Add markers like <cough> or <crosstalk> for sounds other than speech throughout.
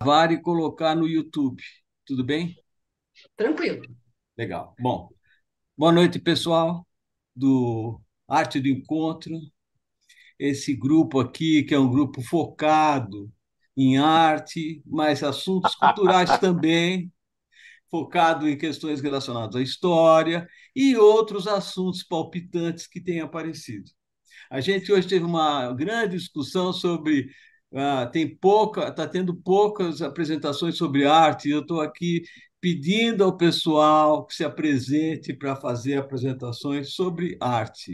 gravar e colocar no YouTube. Tudo bem? Tranquilo. Legal. Bom, boa noite, pessoal do Arte do Encontro. Esse grupo aqui, que é um grupo focado em arte, mas assuntos culturais <laughs> também, focado em questões relacionadas à história e outros assuntos palpitantes que têm aparecido. A gente hoje teve uma grande discussão sobre ah, tem pouca, está tendo poucas apresentações sobre arte. e Eu estou aqui pedindo ao pessoal que se apresente para fazer apresentações sobre arte.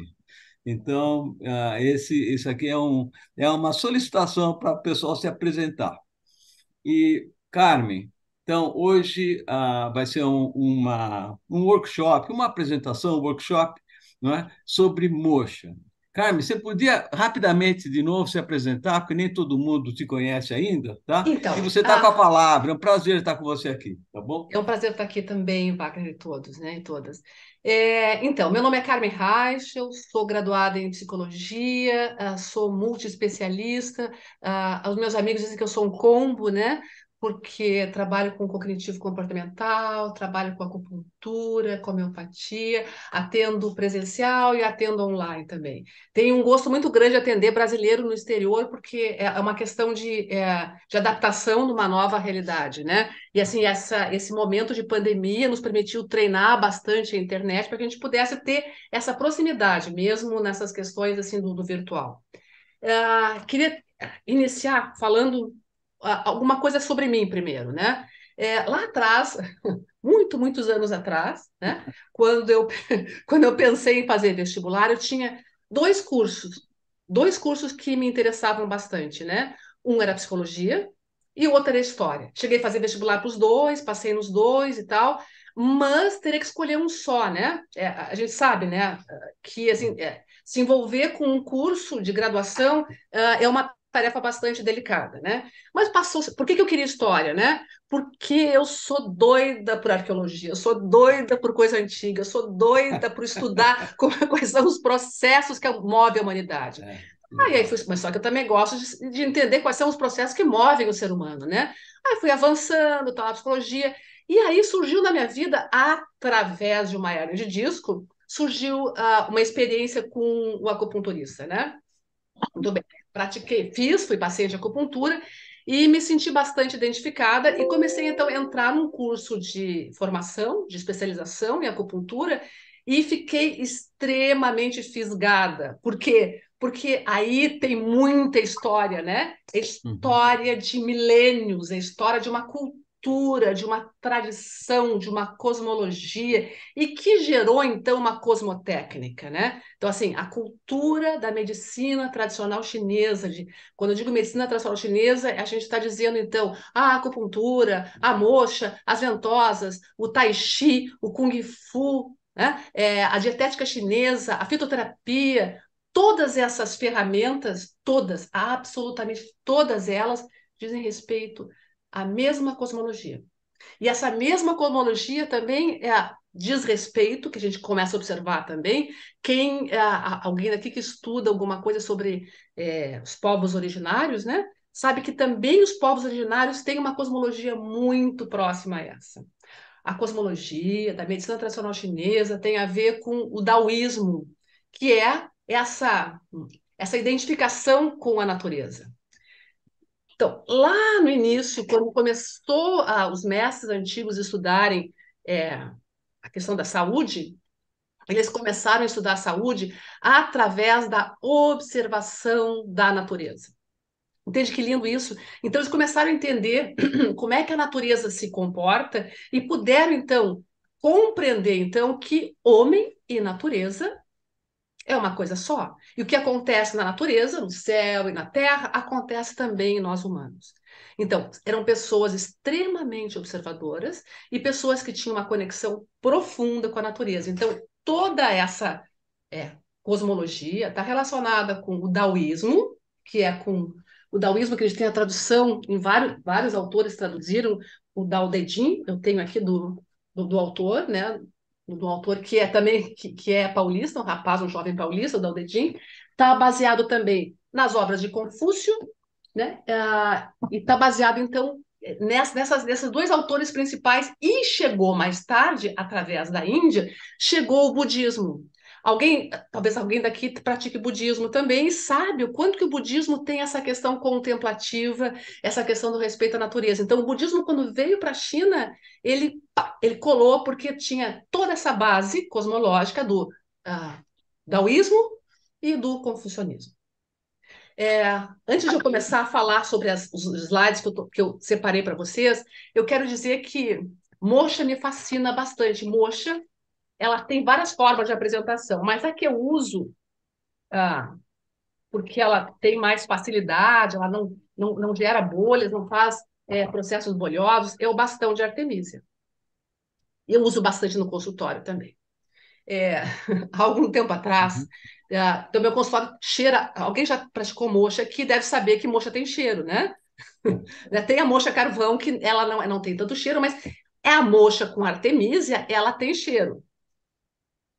Então, ah, esse, isso aqui é, um, é uma solicitação para o pessoal se apresentar. E, Carmen, então hoje ah, vai ser um, uma, um workshop, uma apresentação, um workshop não é? sobre moxa Carmen, você podia rapidamente de novo se apresentar, porque nem todo mundo te conhece ainda, tá? Então, e você está a... Ah. com a palavra, é um prazer estar com você aqui, tá bom? É um prazer estar aqui também, Wagner, e todos, né, e todas. É, então, meu nome é Carmen Reich, eu sou graduada em psicologia, ah, sou multiespecialista, ah, os meus amigos dizem que eu sou um combo, né? porque trabalho com cognitivo comportamental, trabalho com acupuntura, com homeopatia, atendo presencial e atendo online também. Tenho um gosto muito grande de atender brasileiro no exterior, porque é, é uma questão de, é, de adaptação numa nova realidade, né? E assim, essa, esse momento de pandemia nos permitiu treinar bastante a internet para que a gente pudesse ter essa proximidade, mesmo nessas questões assim do, do virtual. Uh, queria iniciar falando alguma coisa sobre mim primeiro, né? É, lá atrás, <laughs> muito, muitos anos atrás, né? Quando eu, <laughs> quando eu pensei em fazer vestibular, eu tinha dois cursos, dois cursos que me interessavam bastante, né? Um era psicologia e o outro era história. Cheguei a fazer vestibular para os dois, passei nos dois e tal, mas teria que escolher um só, né? É, a gente sabe, né? Que assim, é, se envolver com um curso de graduação uh, é uma tarefa bastante delicada, né? Mas passou. Por que, que eu queria história, né? Porque eu sou doida por arqueologia, eu sou doida por coisa antiga, eu sou doida por estudar <laughs> como, quais são os processos que movem a humanidade. É. Aí, aí fui, mas só que eu também gosto de, de, entender quais são os processos que movem o ser humano, né? Aí fui avançando, tal, tá na psicologia. E aí surgiu na minha vida, através de uma área de disco, surgiu uh, uma experiência com o acupunturista, né? Muito bem pratiquei, fiz, fui paciente de acupuntura e me senti bastante identificada e comecei então a entrar num curso de formação, de especialização em acupuntura e fiquei extremamente fisgada. Por quê? Porque aí tem muita história, né? Uhum. história de milênios, é história de uma cultura cultura, de uma tradição, de uma cosmologia, e que gerou então uma cosmotécnica, né? Então, assim, a cultura da medicina tradicional chinesa, de, quando eu digo medicina tradicional chinesa, a gente está dizendo então a acupuntura, a moxa, as ventosas, o tai chi, o kung fu. Né? É, a dietética chinesa, a fitoterapia, todas essas ferramentas, todas, absolutamente todas elas, dizem respeito a mesma cosmologia. E essa mesma cosmologia também é a desrespeito, que a gente começa a observar também. Quem é alguém daqui que estuda alguma coisa sobre é, os povos originários, né? Sabe que também os povos originários têm uma cosmologia muito próxima a essa. A cosmologia da medicina tradicional chinesa tem a ver com o taoísmo que é, é essa essa identificação com a natureza. Então, lá no início, quando começou a, os mestres antigos estudarem é, a questão da saúde, eles começaram a estudar a saúde através da observação da natureza. Entende que lindo isso? Então, eles começaram a entender <clears throat> como é que a natureza se comporta e puderam, então, compreender então que homem e natureza é uma coisa só. E o que acontece na natureza, no céu e na terra, acontece também em nós humanos. Então, eram pessoas extremamente observadoras e pessoas que tinham uma conexão profunda com a natureza. Então, toda essa é, cosmologia está relacionada com o taoísmo, que é com o taoísmo que eles têm a tradução, em vários, vários autores traduziram o Dao De Jin, eu tenho aqui do, do, do autor, né, do autor que é também que, que é paulista, um rapaz, um jovem paulista, da Aldedim, está baseado também nas obras de Confúcio, né? Ah, e está baseado então nessas, nessas, nesses dois autores principais e chegou mais tarde através da Índia chegou o budismo Alguém, talvez alguém daqui pratique budismo também e sabe o quanto que o budismo tem essa questão contemplativa, essa questão do respeito à natureza. Então, o budismo, quando veio para a China, ele, ele colou porque tinha toda essa base cosmológica do ah, daoísmo e do confucionismo. É, antes de eu começar a falar sobre as, os slides que eu, tô, que eu separei para vocês, eu quero dizer que Mocha me fascina bastante. Mocha ela tem várias formas de apresentação, mas a que eu uso, ah, porque ela tem mais facilidade, ela não, não, não gera bolhas, não faz é, processos bolhosos, é o bastão de Artemisia. Eu uso bastante no consultório também. É, <laughs> há algum tempo atrás, uhum. é, então, meu consultório cheira. Alguém já praticou mocha que deve saber que mocha tem cheiro, né? <laughs> tem a mocha carvão, que ela não, não tem tanto cheiro, mas é a mocha com artemisia, ela tem cheiro.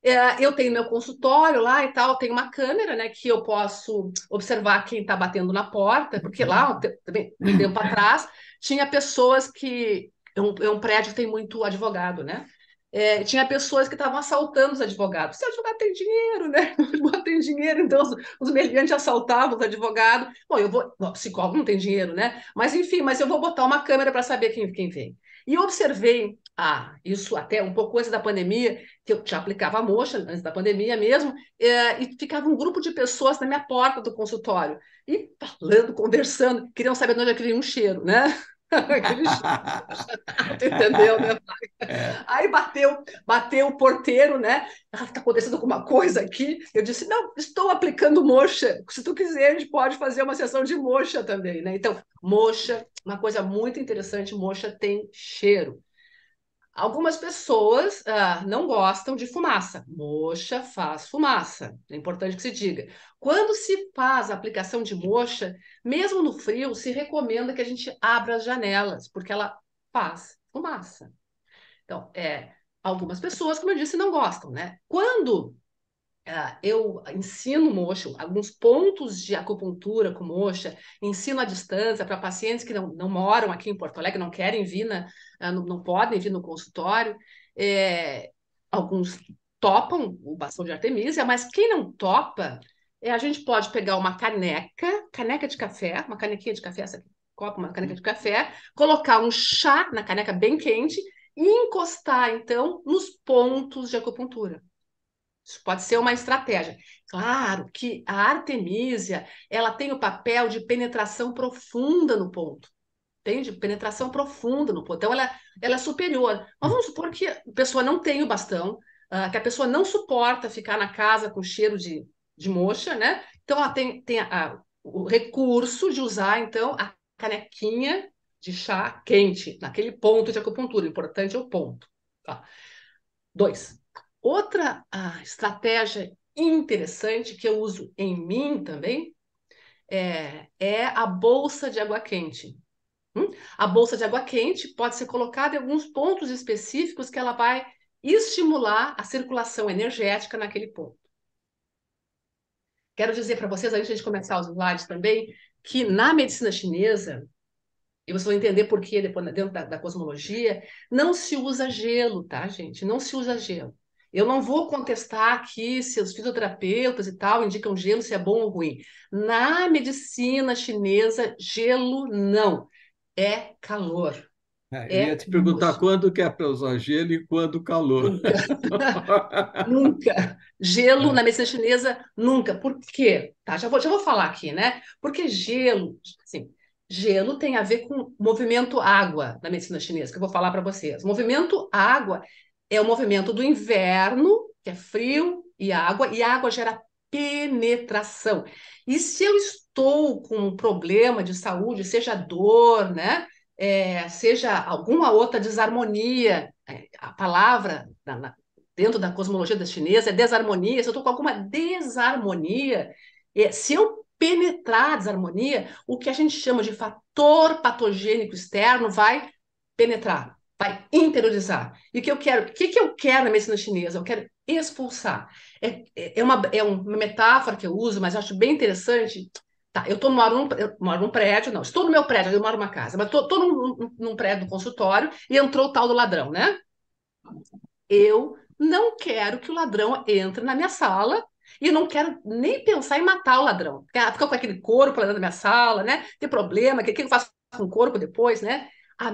É, eu tenho meu consultório lá e tal, tenho uma câmera, né, que eu posso observar quem está batendo na porta, porque lá, uhum. também, um tempo atrás, tinha pessoas que... É um, é um prédio que tem muito advogado, né? É, tinha pessoas que estavam assaltando os advogados. Se o advogado tem dinheiro, né? <laughs> O advogado tem dinheiro, então os, os meliantes assaltavam os advogados. Bom, eu vou. Bom, psicólogo não tem dinheiro, né? Mas enfim, mas eu vou botar uma câmera para saber quem, quem vem. E observei ah, isso até um pouco antes da pandemia, que eu já aplicava a mocha, antes da pandemia mesmo, é, e ficava um grupo de pessoas na minha porta do consultório, e falando, conversando, queriam saber de onde é que vinha um cheiro, né? <laughs> Aquele chato, <laughs> entendeu, né? É. Aí bateu, bateu o porteiro, né? Ah, tá acontecendo alguma coisa aqui. Eu disse: não, estou aplicando mocha. Se tu quiser, a gente pode fazer uma sessão de mocha também, né? Então, mocha, uma coisa muito interessante, mocha tem cheiro. Algumas pessoas uh, não gostam de fumaça. Moxa faz fumaça, é importante que se diga. Quando se faz a aplicação de moxa, mesmo no frio, se recomenda que a gente abra as janelas, porque ela faz fumaça. Então, é, algumas pessoas, como eu disse, não gostam, né? Quando Uh, eu ensino moxa, alguns pontos de acupuntura com moxa, ensino à distância para pacientes que não, não moram aqui em Porto Alegre, não querem vir na, ah, não, não podem vir no consultório. É, alguns topam o bastão de Artemisia, é, mas quem não topa, é, a gente pode pegar uma caneca, caneca de café, uma canequinha de café, essa aqui, copo, uma caneca de café, colocar um chá na caneca bem quente e encostar, então, nos pontos de acupuntura. Isso pode ser uma estratégia. Claro que a artemisia, ela tem o papel de penetração profunda no ponto tem de Penetração profunda no potão, Então, ela, ela é superior. Mas vamos supor que a pessoa não tem o bastão, uh, que a pessoa não suporta ficar na casa com cheiro de, de mocha, né? Então, ela tem, tem a, a, o recurso de usar, então, a canequinha de chá quente, naquele ponto de acupuntura. O importante é o ponto. Tá? Dois. Outra ah, estratégia interessante que eu uso em mim também é, é a bolsa de água quente. Hum? A bolsa de água quente pode ser colocada em alguns pontos específicos que ela vai estimular a circulação energética naquele ponto. Quero dizer para vocês, antes de começar os slides também, que na medicina chinesa, e vocês vão entender por que depois, dentro da, da cosmologia, não se usa gelo, tá, gente? Não se usa gelo. Eu não vou contestar aqui se os fisioterapeutas e tal indicam gelo se é bom ou ruim. Na medicina chinesa, gelo não é calor. É, é, ia te perguntar quando que é para usar gelo e quando calor. Nunca. <laughs> nunca. Gelo é. na medicina chinesa, nunca. Por quê? Tá, já, vou, já vou falar aqui, né? Porque gelo, assim, gelo tem a ver com movimento água na medicina chinesa, que eu vou falar para vocês. Movimento água é o movimento do inverno, que é frio e água, e água gera penetração. E se eu estou com um problema de saúde, seja dor, né? É, seja alguma outra desarmonia, é, a palavra na, na, dentro da cosmologia da chinesa é desarmonia. Se eu estou com alguma desarmonia, é, se eu penetrar a desarmonia, o que a gente chama de fator patogênico externo vai penetrar, vai interiorizar. E o que eu quero? O que, que eu quero na medicina chinesa? Eu quero expulsar. É, é, é, uma, é uma metáfora que eu uso, mas eu acho bem interessante. Tá, eu tô, moro, num, eu moro num prédio, não, estou no meu prédio, eu moro numa casa, mas estou num, num prédio do consultório e entrou o tal do ladrão, né? Eu não quero que o ladrão entre na minha sala e eu não quero nem pensar em matar o ladrão. Ah, Ficar com aquele corpo lá dentro da minha sala, né? Ter problema, o que, que eu faço com o corpo depois, né?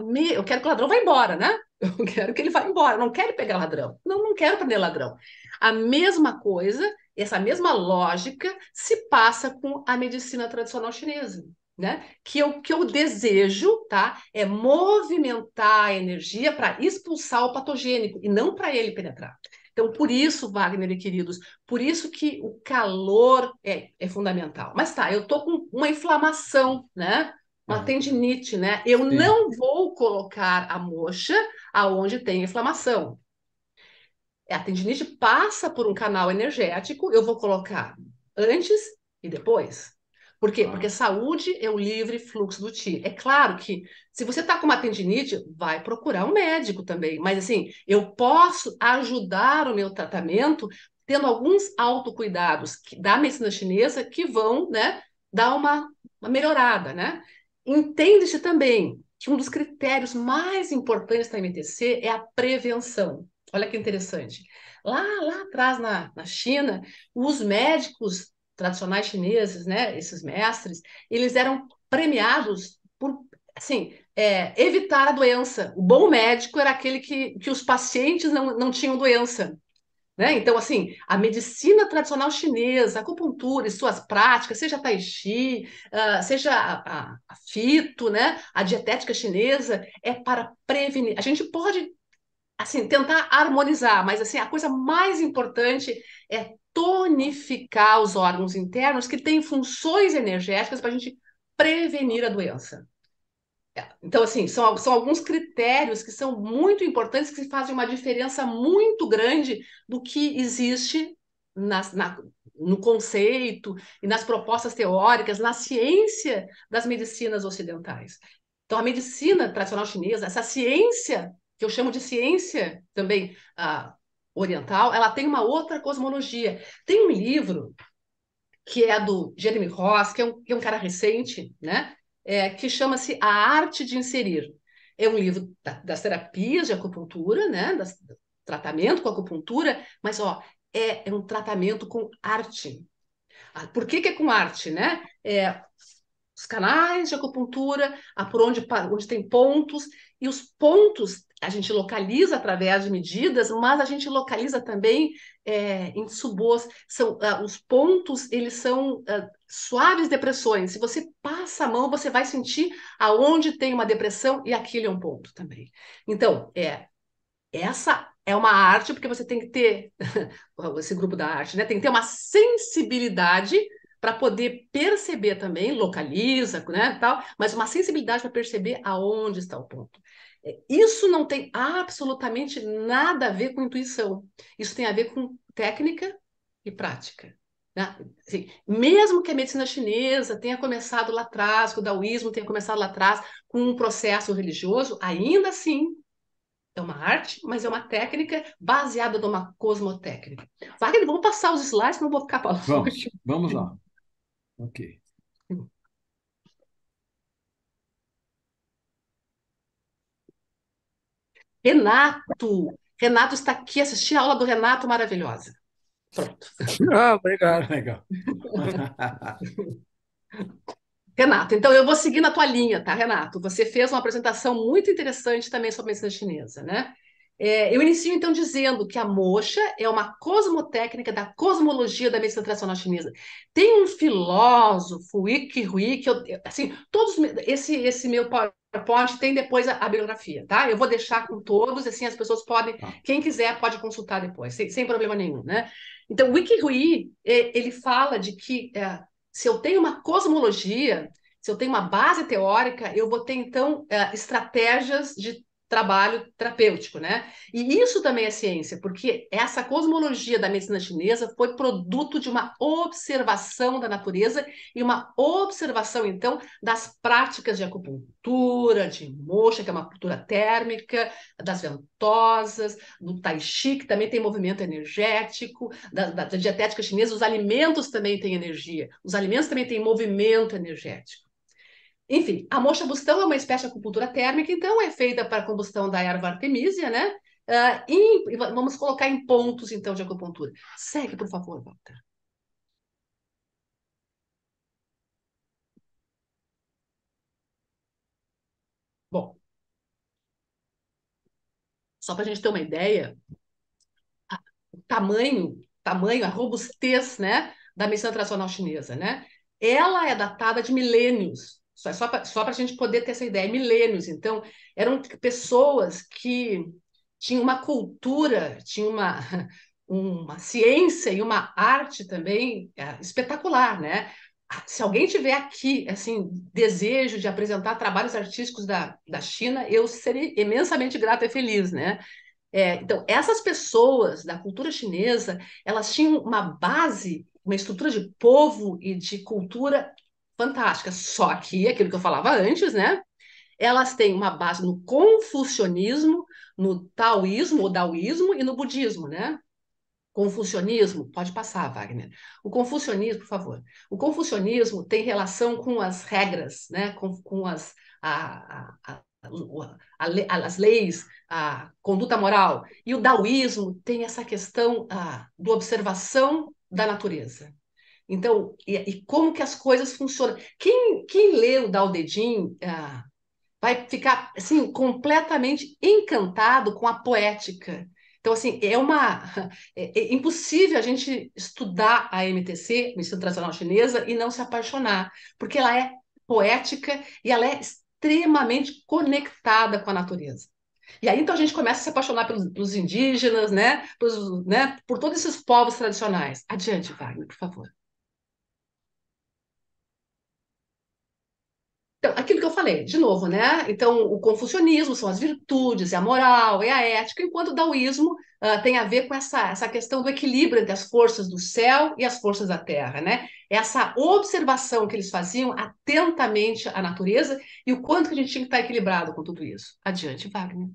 Me... Eu quero que o ladrão vá embora, né? <laughs> Eu quero que ele vá embora, eu não quero pegar ladrão. Não, não quero prender ladrão. A mesma coisa, essa mesma lógica se passa com a medicina tradicional chinesa. Né? Que o que eu desejo, tá? É movimentar a energia para expulsar o patogênico e não para ele penetrar. Então, por isso, Wagner e queridos, por isso que o calor é, é fundamental. Mas tá, eu tô com uma inflamação, né? uma tendinite, né? Eu Sim. não vou colocar a moxa aonde tem inflamação. A tendinite passa por um canal energético, eu vou colocar antes e depois. Por quê? Ah. Porque saúde é o livre fluxo do ti. É claro que se você está com uma tendinite, vai procurar um médico também. Mas assim, eu posso ajudar o meu tratamento tendo alguns autocuidados da medicina chinesa que vão, né, dar uma, uma melhorada, né? Entende-se também que um dos critérios mais importantes da MTC é a prevenção. Olha que interessante. Lá, lá atrás, na, na China, os médicos tradicionais chineses, né, esses mestres, eles eram premiados por assim, é, evitar a doença. O bom médico era aquele que, que os pacientes não, não tinham doença. Né? Então, assim, a medicina tradicional chinesa, a acupuntura e suas práticas, seja tai chi, uh, seja a, a, a, fito, né? a dietética chinesa, é para prevenir. A gente pode, assim, tentar harmonizar, mas assim, a coisa mais importante é tonificar os órgãos internos que têm funções energéticas para a gente prevenir a doença. Então, assim, são, são alguns critérios que são muito importantes, que fazem uma diferença muito grande do que existe nas, na, no conceito e nas propostas teóricas, na ciência das medicinas ocidentais. Então, a medicina tradicional chinesa, essa ciência, que eu chamo de ciência também ah, oriental, ela tem uma outra cosmologia. Tem um livro que é do Jeremy Ross, que é um, que é um cara recente, né? é, que chama-se A Arte de Inserir. É um livro da, das terapias de acupuntura, né? Das, tratamento com acupuntura, mas ó, é, é um tratamento com arte. Ah, por que, que é com arte, né? É, os canais de acupuntura, a, por onde, onde tem pontos, e os pontos a gente localiza através de medidas, mas a gente localiza também é, em subôs. São, ah, os pontos, eles são ah, suaves depressões. Se você passa a mão, você vai sentir aonde tem uma depressão e aquilo é um ponto também. Então, é essa é uma arte porque você tem que ter <laughs> esse grupo da arte, né? Tem que ter uma sensibilidade para poder perceber também, localiza, né, tal, mas uma sensibilidade para perceber aonde está o ponto. É, isso não tem absolutamente nada a ver com intuição. Isso tem a ver com técnica e prática. Né? Assim, mesmo que a medicina chinesa tenha começado lá atrás, que o daoísmo tenha começado lá atrás com um processo religioso, ainda assim é uma arte, mas é uma técnica baseada numa cosmotécnica. Wagner, vamos passar os slides, não vou ficar falando. Vamos, vamos lá. Ok. Renato, Renato está aqui, assisti a aula do Renato maravilhosa. Pronto. <laughs> Ah, obrigado. <laughs> Legal. <laughs> Renato, então eu vou seguir na tua linha, tá, Renato? Você fez uma apresentação muito interessante também sobre a medicina chinesa, né? É, eu inicio então dizendo que a mocha é uma cosmotécnica da cosmologia da medicina tradicional chinesa. Tem um filósofo, Ike Hui, que eu, assim, todos esse esse meu PowerPoint tem depois a, a, biografia, tá? Eu vou deixar com todos, assim as pessoas podem, tá. quem quiser pode consultar depois, sem, sem problema nenhum, né? Então, o Wiki é, ele fala de que é, se eu tenho uma cosmologia, se eu tenho uma base teórica, eu vou ter, então, é, estratégias de trabalho terapêutico, né? E isso também é ciência, porque essa cosmologia da medicina chinesa foi produto de uma observação da natureza e uma observação, então, das práticas de acupuntura, de mocha, que é uma cultura térmica, das ventosas, do tai chi, que também tem movimento energético, da, da dietética chinesa, os alimentos também têm energia, os alimentos também têm movimento energético. Enfim, a mocha-bustão é uma espécie de acupuntura térmica, então é feita para combustão da erva artemisia, né? Uh, vamos colocar em pontos, então, de acupuntura. Segue, por favor, Walter. Bom, só para a gente ter uma ideia, o tamanho, tamanho, a robustez, né, da medicina tradicional chinesa, né? Ela é datada de milênios, só, é só para a gente poder ter essa ideia. Milênios, então, eram pessoas que tinham uma cultura, tinham uma, <laughs> uma ciência e uma arte também é, espetacular, né? Ah, se alguém tiver aqui, assim, desejo de apresentar trabalhos artísticos da, da China, eu serei imensamente grata e feliz, né? É, então, essas pessoas da cultura chinesa, elas tinham uma base, uma estrutura de povo e de cultura Fantásticas. Só que aquilo que eu falava antes, né? Elas têm uma base no confucionismo, no taoísmo ou daoísmo e no budismo, né? Confucionismo, pode passar, Wagner. O confucionismo, por favor. O confucionismo tem relação com as regras, né? Com, com as, a, a, a, as leis, a conduta moral. E o daoísmo tem essa questão a, ah, do observação da natureza. Então, e, e, como que as coisas funcionam? Quem, quem lê o Daldedin ah, vai ficar assim completamente encantado com a poética. Então, assim, é uma <laughs> é, é impossível a gente estudar a MTC, Medicina Tradicional Chinesa, e não se apaixonar, porque ela é poética e ela é extremamente conectada com a natureza. E aí, então, a gente começa a se apaixonar pelos, pelos indígenas, né? Pelos, né? Por todos esses povos tradicionais. Adiante, Wagner, por favor. Então, aquilo que eu falei, de novo, né? Então, o confucionismo são as virtudes, é a moral, é a ética, enquanto o daoísmo uh, tem a ver com essa, essa questão do equilíbrio entre as forças do céu e as forças da terra, né? Essa observação que eles faziam atentamente à natureza e o quanto que a gente tinha que estar equilibrado com tudo isso. Adiante, Wagner.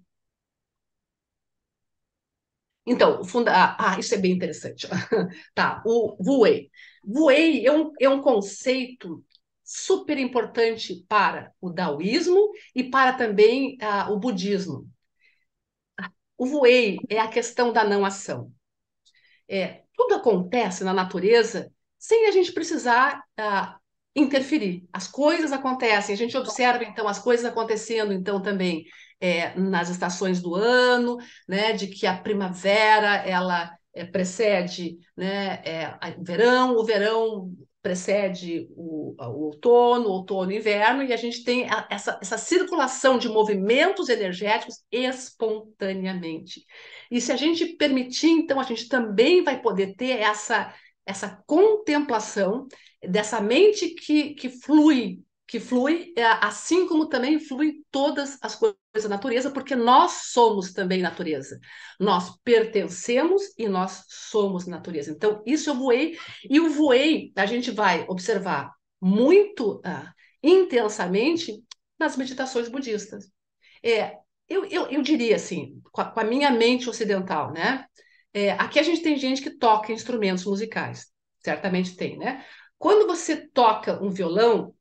Então, funda... Ah, ah, isso é bem interessante. <laughs> tá, o Wu Wei. Wu Wei é um, é um conceito super importante para o taoísmo e para também ah, o budismo. O voei é a questão da não ação. É, tudo acontece na natureza sem a gente precisar ah, interferir. As coisas acontecem, a gente observa então as coisas acontecendo então também é, nas estações do ano, né, de que a primavera ela é, precede né, é, verão, o verão precede o, o outono, outono e inverno, e a gente tem a, essa, essa circulação de movimentos energéticos espontaneamente. E se a gente permitir, então, a gente também vai poder ter essa, essa contemplação dessa mente que, que flui que flui, é, assim como também flui todas as coisas da natureza, porque nós somos também natureza. Nós pertencemos e nós somos natureza. Então, isso eu voei, e o voei a gente vai observar muito uh, intensamente nas meditações budistas. É, eu, eu, eu diria assim, com a, com a minha mente ocidental, né? É, aqui a gente tem gente que toca instrumentos musicais, certamente tem, né? Quando você toca um violão,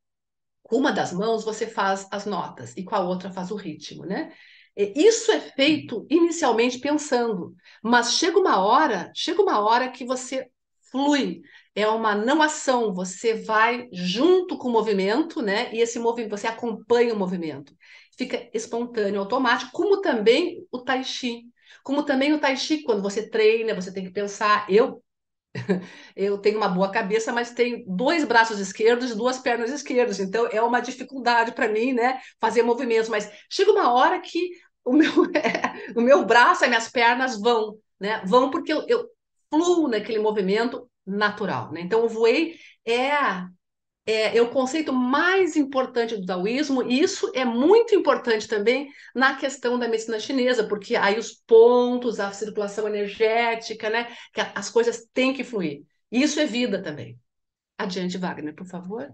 com uma das mãos você faz as notas e com a outra faz o ritmo, né? Isso é feito inicialmente pensando, mas chega uma hora, chega uma hora que você flui, é uma não ação, você vai junto com o movimento, né? E esse movimento, você acompanha o movimento. Fica espontâneo, automático, como também o tai chi. Como também o tai chi, quando você treina, você tem que pensar. Eu eu tenho uma boa cabeça, mas tenho dois braços esquerdos e duas pernas esquerdas, então é uma dificuldade para mim, né, fazer movimentos, mas chega uma hora que o meu, <laughs> é, o meu braço, as minhas pernas vão, né, vão porque eu, eu fluo naquele movimento natural, né, então o voei é é, é, o conceito mais importante do taoísmo, e isso é muito importante também na questão da medicina chinesa, porque aí os pontos, a circulação energética, né, que as coisas têm que fluir. Isso é vida também. Adiante, Wagner, por favor.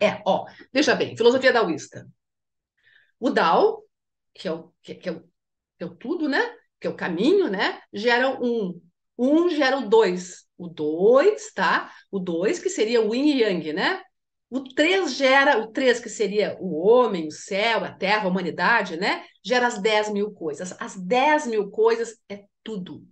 É, ó, veja bem, filosofia taoísta O Dao, que é o, que, que é o, que é o tudo, né? Que é o caminho, né? Gera um um gera o dois. O dois, tá? O dois que seria o yin e yang, né? O três gera, o três que seria o homem, o céu, a terra, a humanidade, né? Gera as dez mil coisas. As dez mil coisas é tudo.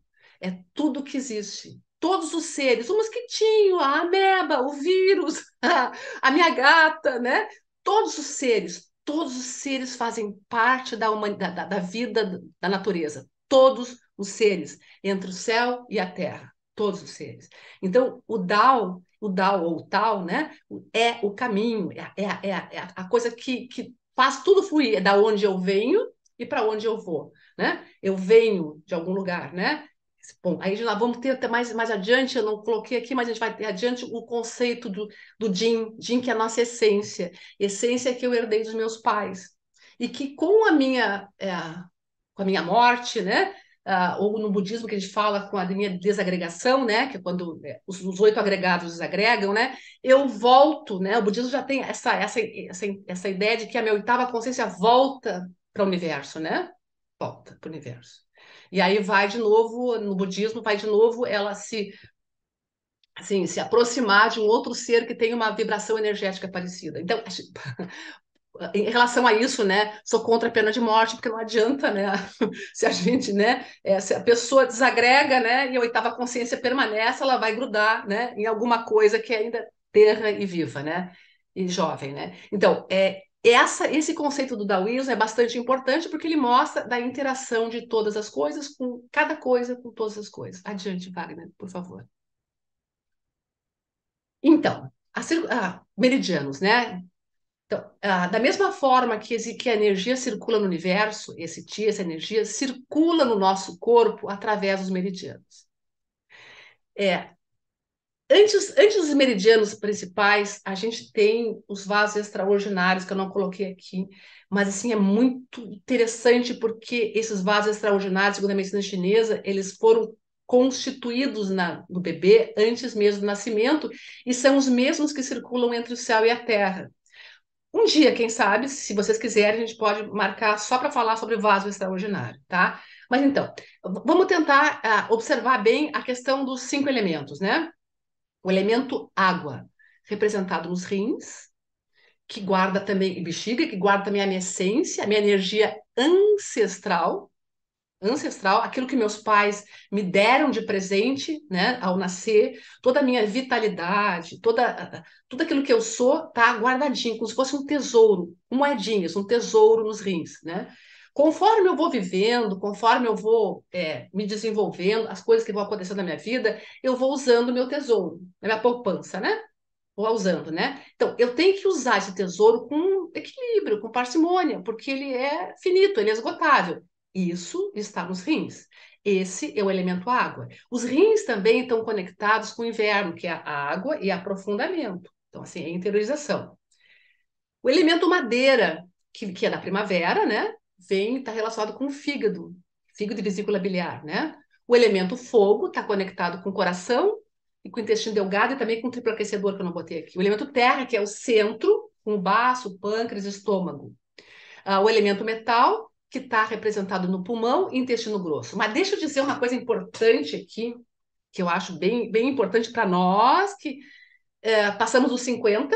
É tudo que existe todos os seres, o mosquitinho, a ameba, o vírus, <laughs> a minha gata, né? Todos os seres, todos os seres fazem parte da humanidade, da, da vida, da natureza. Todos os seres entre o céu e a terra, todos os seres. Então, o Tao, o Tao ou o Tao, né, é o caminho, é, é, é, é, a, a coisa que, que faz tudo fluir, é da onde eu venho e para onde eu vou, né? Eu venho de algum lugar, né? Bom, aí nós vamos ter até mais, mais adiante, eu não coloquei aqui, mas a gente vai ter adiante o conceito do, do Jin, Jin que é a nossa essência, essência que eu herdei dos meus pais, e que com a minha, é, com a minha morte, né, uh, ou no budismo que a gente fala com a minha desagregação, né, que é quando é, os, os, oito agregados desagregam, né, eu volto, né, o budismo já tem essa, essa, essa, essa ideia de que a minha oitava consciência volta para o universo, né, volta para o universo. E aí vai de novo, no budismo, vai de novo ela se assim, se aproximar de um outro ser que tem uma vibração energética parecida. Então, <laughs> em relação a isso, né, sou contra a pena de morte, porque não adianta, né, <laughs> se a gente, né, é, se a pessoa desagrega, né, e a oitava consciência permanece, ela vai grudar, né, em alguma coisa que é ainda terra e viva, né, e jovem, né. Então, é, essa, esse conceito do Daoísmo é bastante importante porque ele mostra da interação de todas as coisas com cada coisa, com todas as coisas. Adiante, Wagner, por favor. Então, a, a, ah, meridianos, né? Então, ah, da mesma forma que, esse, que a energia circula no universo, esse ti, essa energia circula no nosso corpo através dos meridianos. É, antes, antes dos meridianos principais, a gente tem os vasos extraordinários que eu não coloquei aqui, mas assim é muito interessante porque esses vasos extraordinários, segundo a medicina chinesa, eles foram constituídos na, no bebê antes mesmo do nascimento e são os mesmos que circulam entre o céu e a terra. Um dia, quem sabe, se vocês quiserem, a gente pode marcar só para falar sobre vaso extraordinário, tá? Mas então, vamos tentar uh, observar bem a questão dos cinco elementos, né? O elemento água, representado nos rins, que guarda também bexiga, que guarda também a minha essência, a minha energia ancestral, ancestral, aquilo que meus pais me deram de presente, né, ao nascer, toda a minha vitalidade, toda tudo aquilo que eu sou tá guardadinho, como se fosse um tesouro, moedinhas, um tesouro nos rins, né? Conforme eu vou vivendo, conforme eu vou é, me desenvolvendo, as coisas que vão acontecendo na minha vida, eu vou usando o meu tesouro, a minha poupança, né? Vou usando, né? Então, eu tenho que usar esse tesouro com equilíbrio, com parcimônia, porque ele é finito, ele é esgotável. Isso está nos rins. Esse é o elemento água. Os rins também estão conectados com o inverno, que é a água e aprofundamento. Então, assim, é interiorização. O elemento madeira, que, que é da primavera, né? Vem, está relacionado com o fígado, fígado e vesícula biliar, né? O elemento fogo está conectado com o coração e com o intestino delgado e também com o triplo aquecedor, que eu não botei aqui. O elemento terra, que é o centro, com o baço, pâncreas e estômago. Ah, o elemento metal, que está representado no pulmão e intestino grosso. Mas deixa eu dizer uma coisa importante aqui, que eu acho bem, bem importante para nós, que é, passamos os 50,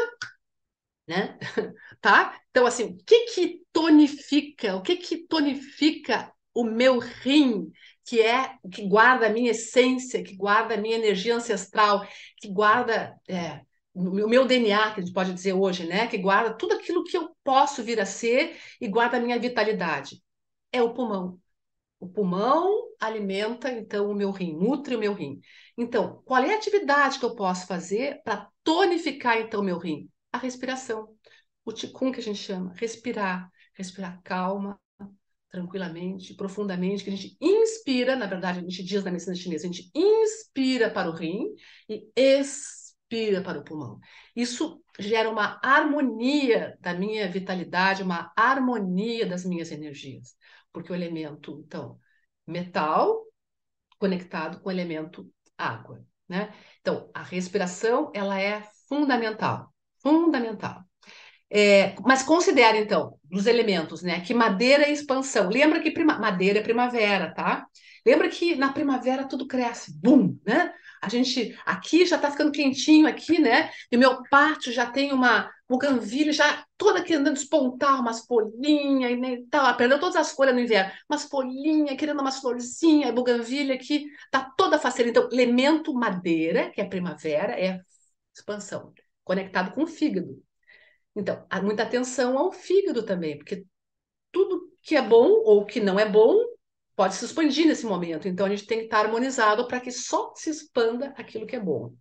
né? <laughs> tá? Então, assim, o que que tonifica? O que que tonifica o meu rim, que é que guarda a minha essência, que guarda a minha energia ancestral, que guarda é, o meu DNA, que a gente pode dizer hoje, né, que guarda tudo aquilo que eu posso vir a ser e guarda a minha vitalidade, é o pulmão. O pulmão alimenta então o meu rim, nutre o meu rim. Então, qual é a atividade que eu posso fazer para tonificar então o meu rim? A respiração. O ticum que a gente chama, respirar, respirar calma, tranquilamente, profundamente, que a gente inspira, na verdade, a gente diz na medicina chinesa, a gente inspira para o rim e expira expira para o pulmão. Isso gera uma harmonia da minha vitalidade, uma harmonia das minhas energias, porque o elemento, então, metal conectado com o elemento água, né? Então, a respiração, ela é fundamental, fundamental. É, mas considere, então, dos elementos, né? Que madeira é expansão. Lembra que madeira é primavera, tá? Lembra que na primavera tudo cresce, bum, né? a gente aqui já está ficando quentinho aqui, né? E o meu pátio já tem uma buganvília já toda querendo despontar umas folhinhas né, e tal, tá perdeu todas as folhas no inverno, umas folhinhas, querendo umas florzinhas, buganvília aqui, tá toda faceira. Então, elemento madeira, que é primavera, é expansão, conectado com o fígado. Então, muita atenção ao fígado também, porque tudo que é bom ou que não é bom pode se expandir nesse momento. Então a gente tem que estar harmonizado para que só se expanda aquilo que é bom.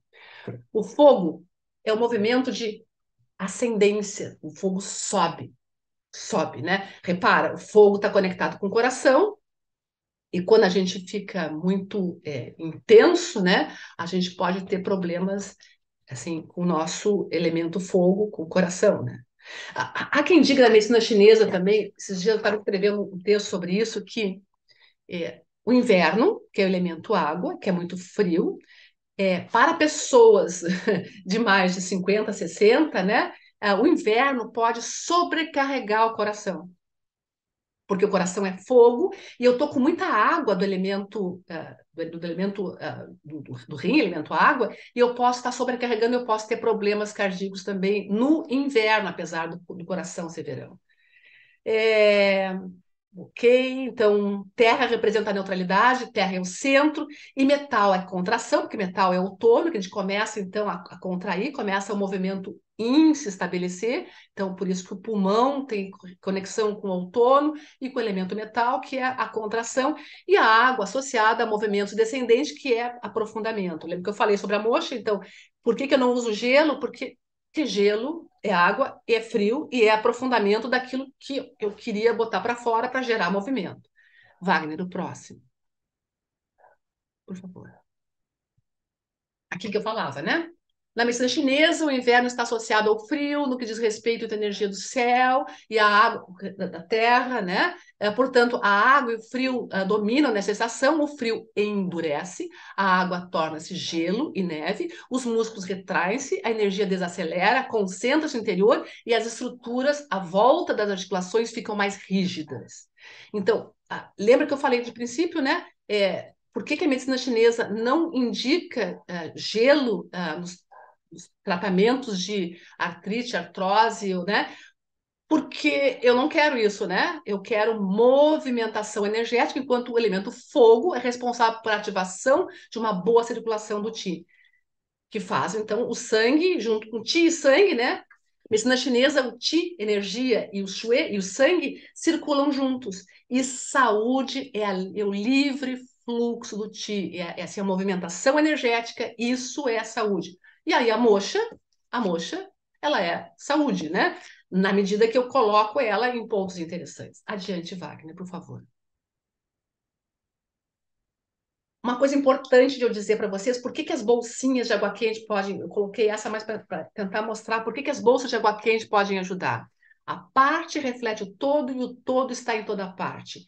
O fogo é um movimento de ascendência. O fogo sobe, sobe, né? Repara, o fogo está conectado com o coração. E quando a gente fica muito é, intenso, né, a gente pode ter problemas assim com o nosso elemento fogo, com o coração, né? Há quem diga na medicina chinesa também, esses dias eu estava escrevendo um texto sobre isso, que é, o inverno, que é o elemento água, que é muito frio, é, para pessoas <laughs> de mais de 50, 60, né? É, o inverno pode sobrecarregar o coração. Porque o coração é fogo e eu tô com muita água do elemento é, do, do elemento é, do, do rim, elemento água, e eu posso estar tá sobrecarregando, eu posso ter problemas cardíacos também no inverno, apesar do, do coração ser verão. É, Ok? Então, terra representa a neutralidade, terra é o centro, e metal é contração, porque metal é outono, que a gente começa então a, a contrair, começa o movimento in se estabelecer. Então, por isso que o pulmão tem conexão com o outono e com o elemento metal, que é a contração, e a água associada a movimentos descendentes, que é aprofundamento. Lembra que eu falei sobre a mocha? Então, por que, que eu não uso gelo? Porque, porque gelo é água, é frio e é aprofundamento daquilo que eu queria botar para fora para gerar movimento. Wagner, o próximo. Por favor. Aqui que eu falava, né? Na medicina chinesa, o inverno está associado ao frio, no que diz respeito à energia do céu e à água da terra, né? É, portanto, a água e o frio ah, dominam nessa estação, o frio endurece, a água torna-se gelo e neve, os músculos retraem-se, a energia desacelera, concentra-se no interior e as estruturas à volta das articulações ficam mais rígidas. Então, ah, lembra que eu falei de princípio, né? É, por que, que, a medicina chinesa não indica uh, gelo uh, nos tratamentos de artrite, artrose, né? Porque eu não quero isso, né? Eu quero movimentação energética, enquanto o elemento fogo é responsável por ativação de uma boa circulação do Ti, que faz então o sangue junto com Ti e sangue, né? Medicina chinesa, o Ti, energia e o Shui e o sangue circulam juntos. E saúde é, a, é o livre fluxo do Ti, é, é assim, a movimentação energética, isso é saúde. E aí a moxa, a moxa, ela é saúde, né? Na medida que eu coloco ela em pontos interessantes. Adiante, Wagner, por favor. Uma coisa importante de eu dizer para vocês, por que, que as bolsinhas de água quente podem. Eu coloquei essa mais para tentar mostrar por que, que as bolsas de água quente podem ajudar. A parte reflete o todo e o todo está em toda parte.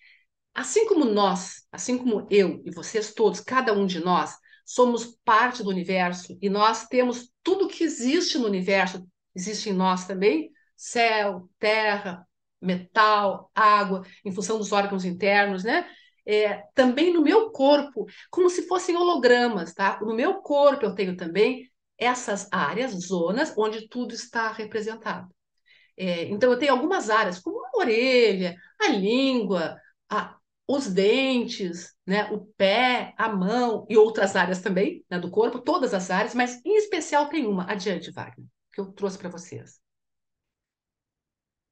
Assim como nós, assim como eu e vocês todos, cada um de nós, somos parte do universo e nós temos tudo que existe no universo, existe em nós também: céu, terra, metal, água, em função dos órgãos internos, né? É, também no meu corpo, como se fossem hologramas, tá? No meu corpo eu tenho também essas áreas, zonas, onde tudo está representado. É, então eu tenho algumas áreas, como a orelha, a língua, a os dentes, né, o pé, a mão e outras áreas também né, do corpo, todas as áreas, mas em especial tem uma, adiante, Wagner, que eu trouxe para vocês.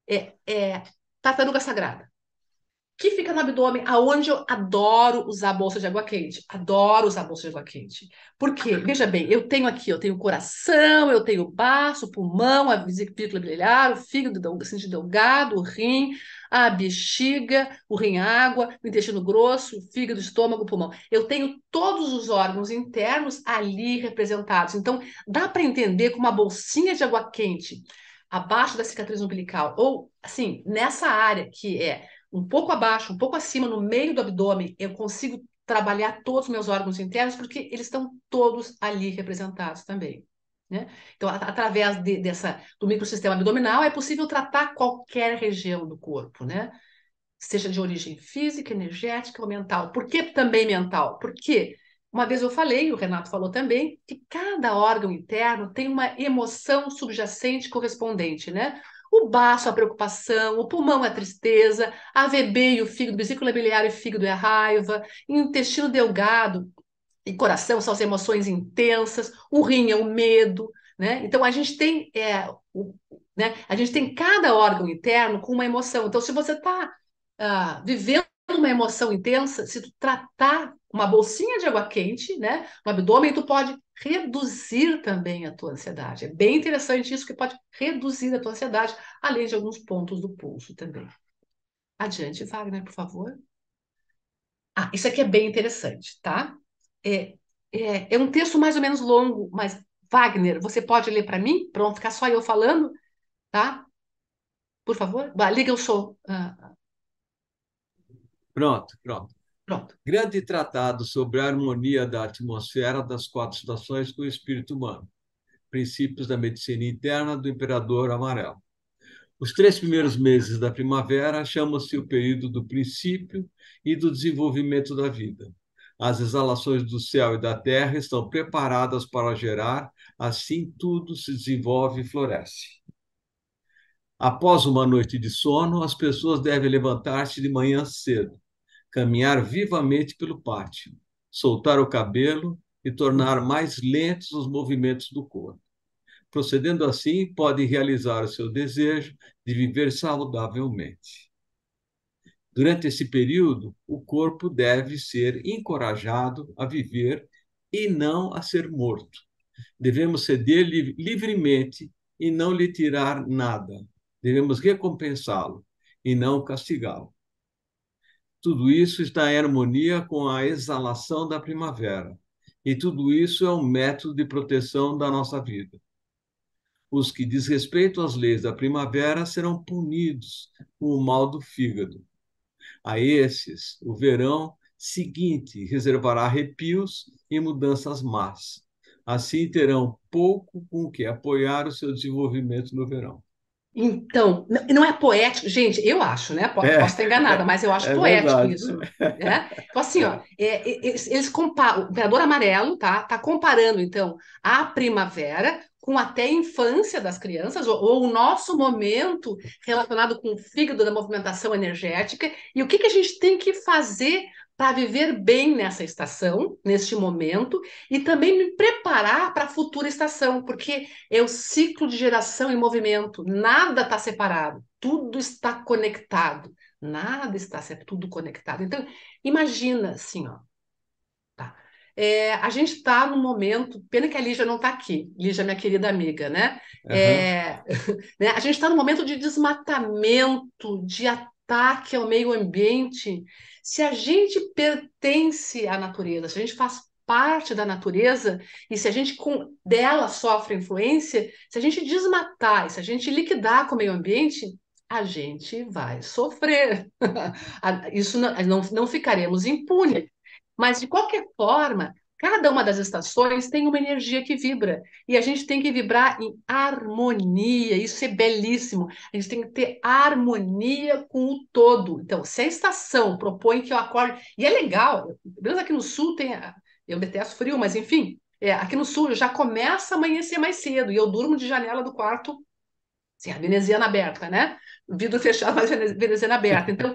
É, é tartaruga sagrada que fica no abdômen, aonde eu adoro usar bolsa de água quente. Adoro usar bolsa de água quente. Por quê? <laughs> Veja bem, eu tenho aqui, eu tenho coração, eu tenho o baço, o pulmão, a vesícula biliar, o fígado, o sentido delgado, o rim, a bexiga, o rim-água, o intestino grosso, o fígado, o estômago, o pulmão. Eu tenho todos os órgãos internos ali representados. Então, dá para entender que uma bolsinha de água quente abaixo da cicatriz umbilical, ou assim, nessa área que é um pouco abaixo, um pouco acima, no meio do abdômen, eu consigo trabalhar todos os meus órgãos internos, porque eles estão todos ali representados também. Né? Então, através de, dessa, do microsistema abdominal, é possível tratar qualquer região do corpo, né? seja de origem física, energética ou mental. Por que também mental? Porque, uma vez eu falei, o Renato falou também, que cada órgão interno tem uma emoção subjacente correspondente. Né? O baço, a preocupação, o pulmão, a tristeza, a VB e o fígado, vesícula biliar e fígado é a raiva, intestino delgado e coração são as emoções intensas, o rim é o medo, né? Então a gente tem é, o, né? A gente tem cada órgão interno com uma emoção. Então se você está uh, ah, vivendo uma emoção intensa, se tu tratar uma bolsinha de água quente, né? No abdômen, tu pode reduzir também a tua ansiedade. É bem interessante isso, que pode reduzir a tua ansiedade, além de alguns pontos do pulso também. Adiante, Wagner, por favor. Ah, isso aqui é bem interessante, tá? É, é, é um texto mais ou menos longo, mas Wagner, você pode ler para mim? Pronto, ficar só eu falando, tá? Por favor, liga o som. Ah, ah. Pronto, pronto. Pronto. Grande tratado sobre a harmonia da atmosfera das quatro estações com o espírito humano. Princípios da medicina interna do imperador amarelo. Os três primeiros meses da primavera chamam-se o período do princípio e do desenvolvimento da vida. As exalações do céu e da terra estão preparadas para gerar, assim tudo se desenvolve e floresce. Após uma noite de sono, as pessoas devem levantar-se de manhã cedo caminhar vivamente pelo pátio, soltar o cabelo e tornar mais lentos os movimentos do corpo. Procedendo assim, pode realizar o seu desejo de viver saudavelmente. Durante esse período, o corpo deve ser encorajado a viver e não a ser morto. Devemos ceder lhe livremente e não lhe tirar nada. Devemos recompensá-lo e não castigá-lo. Tudo isso está em harmonia com a exalação da primavera. E tudo isso é um método de proteção da nossa vida. Os que desrespeitam as leis da primavera serão punidos com o mal do fígado. A esses, o verão seguinte reservará arrepios e mudanças más. Assim terão pouco com o que apoiar o seu desenvolvimento no verão. Então, não é poético, gente, eu acho, né? É. Posso, é, estar enganada, mas eu acho é poético verdade. isso. <laughs> Né? Então, assim, ó, é, eles, eles comparam, o Imperador Amarelo tá, tá comparando, então, a primavera com até a infância das crianças, ou, ou, o nosso momento relacionado com o fígado da movimentação energética, e o que, que a gente tem que fazer para viver bem nessa estação, neste momento, e também me preparar para a futura estação, porque é o ciclo de geração e movimento, nada está separado, tudo está conectado, nada está tudo conectado. Então, imagina assim, ó. Tá? É, a gente está no momento, pena que a Lígia não está aqui, Lígia, minha querida amiga, né? Uhum. É, <laughs> né? A gente está no momento de desmatamento, de ataque ataque ao meio ambiente, se a gente pertence à natureza, se a gente faz parte da natureza e se a gente com dela sofre influência, se a gente desmatar, se a gente liquidar com o meio ambiente, a gente vai sofrer. <laughs> Isso não, não, não ficaremos impunes. Mas, de qualquer forma, Cada uma das estações tem uma energia que vibra e a gente tem que vibrar em harmonia. Isso é belíssimo. A gente tem que ter harmonia com o todo. Então, se a estação propõe que eu acorde, e é legal, mesmo aqui no sul tem, eu detesto frio, mas enfim, é, aqui no sul já começa a amanhecer mais cedo e eu durmo de janela do quarto, sim, a veneziana aberta, né? Vidro <laughs> fechado, mas veneziana aberta. Então,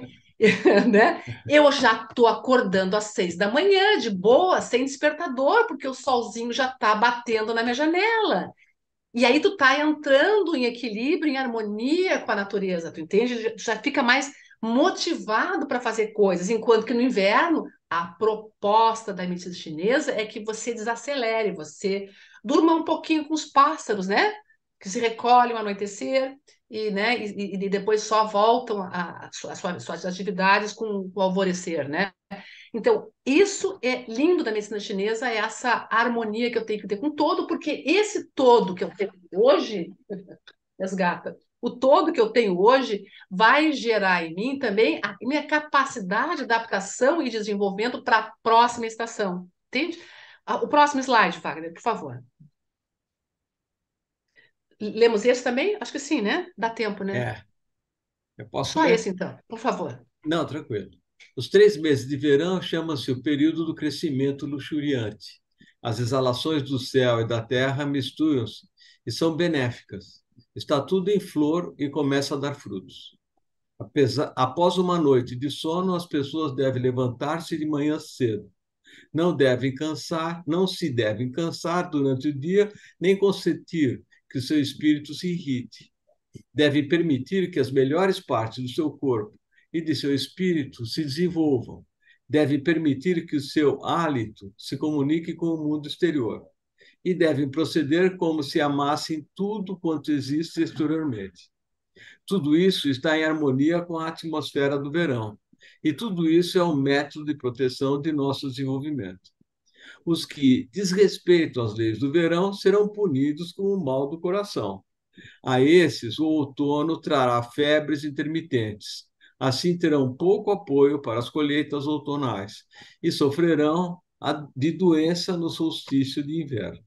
<laughs> né? Eu já estou acordando às seis da manhã, de boa, sem despertador, porque o solzinho já está batendo na minha janela. E aí tu está entrando em equilíbrio, em harmonia com a natureza, tu entende? Já fica mais motivado para fazer coisas, enquanto que no inverno a proposta da medicina chinesa é que você desacelere, você durma um pouquinho com os pássaros, né? Que se recolhem ao anoitecer, e, né, e, e depois só voltam às suas atividades com, com o alvorecer, né? Então, isso é lindo da medicina chinesa, é essa harmonia que eu tenho que ter com todo, porque esse todo que eu tenho hoje, resgata, <laughs> o todo que eu tenho hoje vai gerar em mim também a minha capacidade de adaptação e desenvolvimento para a próxima estação, entende? Ah, o próximo slide, Wagner, por favor. Lemos esse também? Acho que sim, né? Dá tempo, né? É. Eu posso Só ler. esse, então, por favor. Não, tranquilo. Os três meses de verão chama-se o período do crescimento luxuriante. As exalações do céu e da terra misturam-se e são benéficas. Está tudo em flor e começa a dar frutos. Apesar, após uma noite de sono, as pessoas devem levantar-se de manhã cedo. Não devem cansar, não se devem cansar durante o dia, nem consentir que seu espírito se irrite. Deve permitir que as melhores partes do seu corpo e de seu espírito se desenvolvam. Deve permitir que o seu hálito se comunique com o mundo exterior. E devem proceder como se amassem tudo quanto existe exteriormente. Tudo isso está em harmonia com a atmosfera do verão. E tudo isso é um método de proteção de nosso desenvolvimento. Os que desrespeitam as leis do verão serão punidos com o mal do coração. A esses, o outono trará febres intermitentes. Assim terão pouco apoio para as colheitas outonais e sofrerão de doença no solstício de inverno.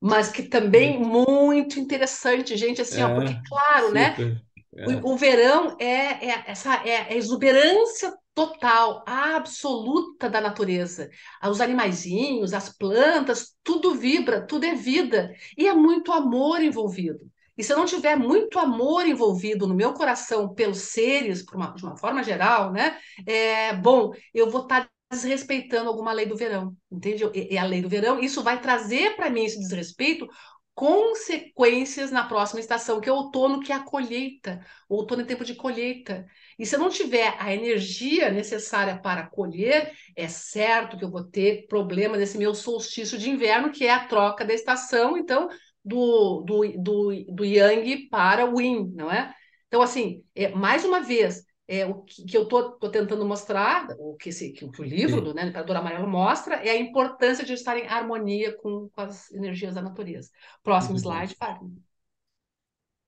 Mas que também é. muito interessante, gente, assim, é, ó, porque, claro, né, super, né? É. O, o, verão é, é essa é, exuberância total, absoluta da natureza. Os animaizinhos, as plantas, tudo vibra, tudo é vida. E é muito amor envolvido. E se eu não tiver muito amor envolvido no meu coração pelos seres, uma, de uma forma geral, né? É, bom, eu vou estar tá desrespeitando alguma lei do verão, entendeu? E a lei do verão, isso vai trazer para mim esse desrespeito consequências na próxima estação, que é o outono, que é a colheita. O outono é tempo de colheita. E se eu não tiver a energia necessária para colher, é certo que eu vou ter problema nesse meu solstício de inverno, que é a troca da estação, então, do, do, do, do Yang para o Yin, não é? Então, assim, é, mais uma vez, é, o que, que eu estou tentando mostrar, o que, esse, que, o, que o livro do né, Imperador Amarelo mostra, é a importância de estar em harmonia com, com as energias da natureza. Próximo uhum. slide, Fábio.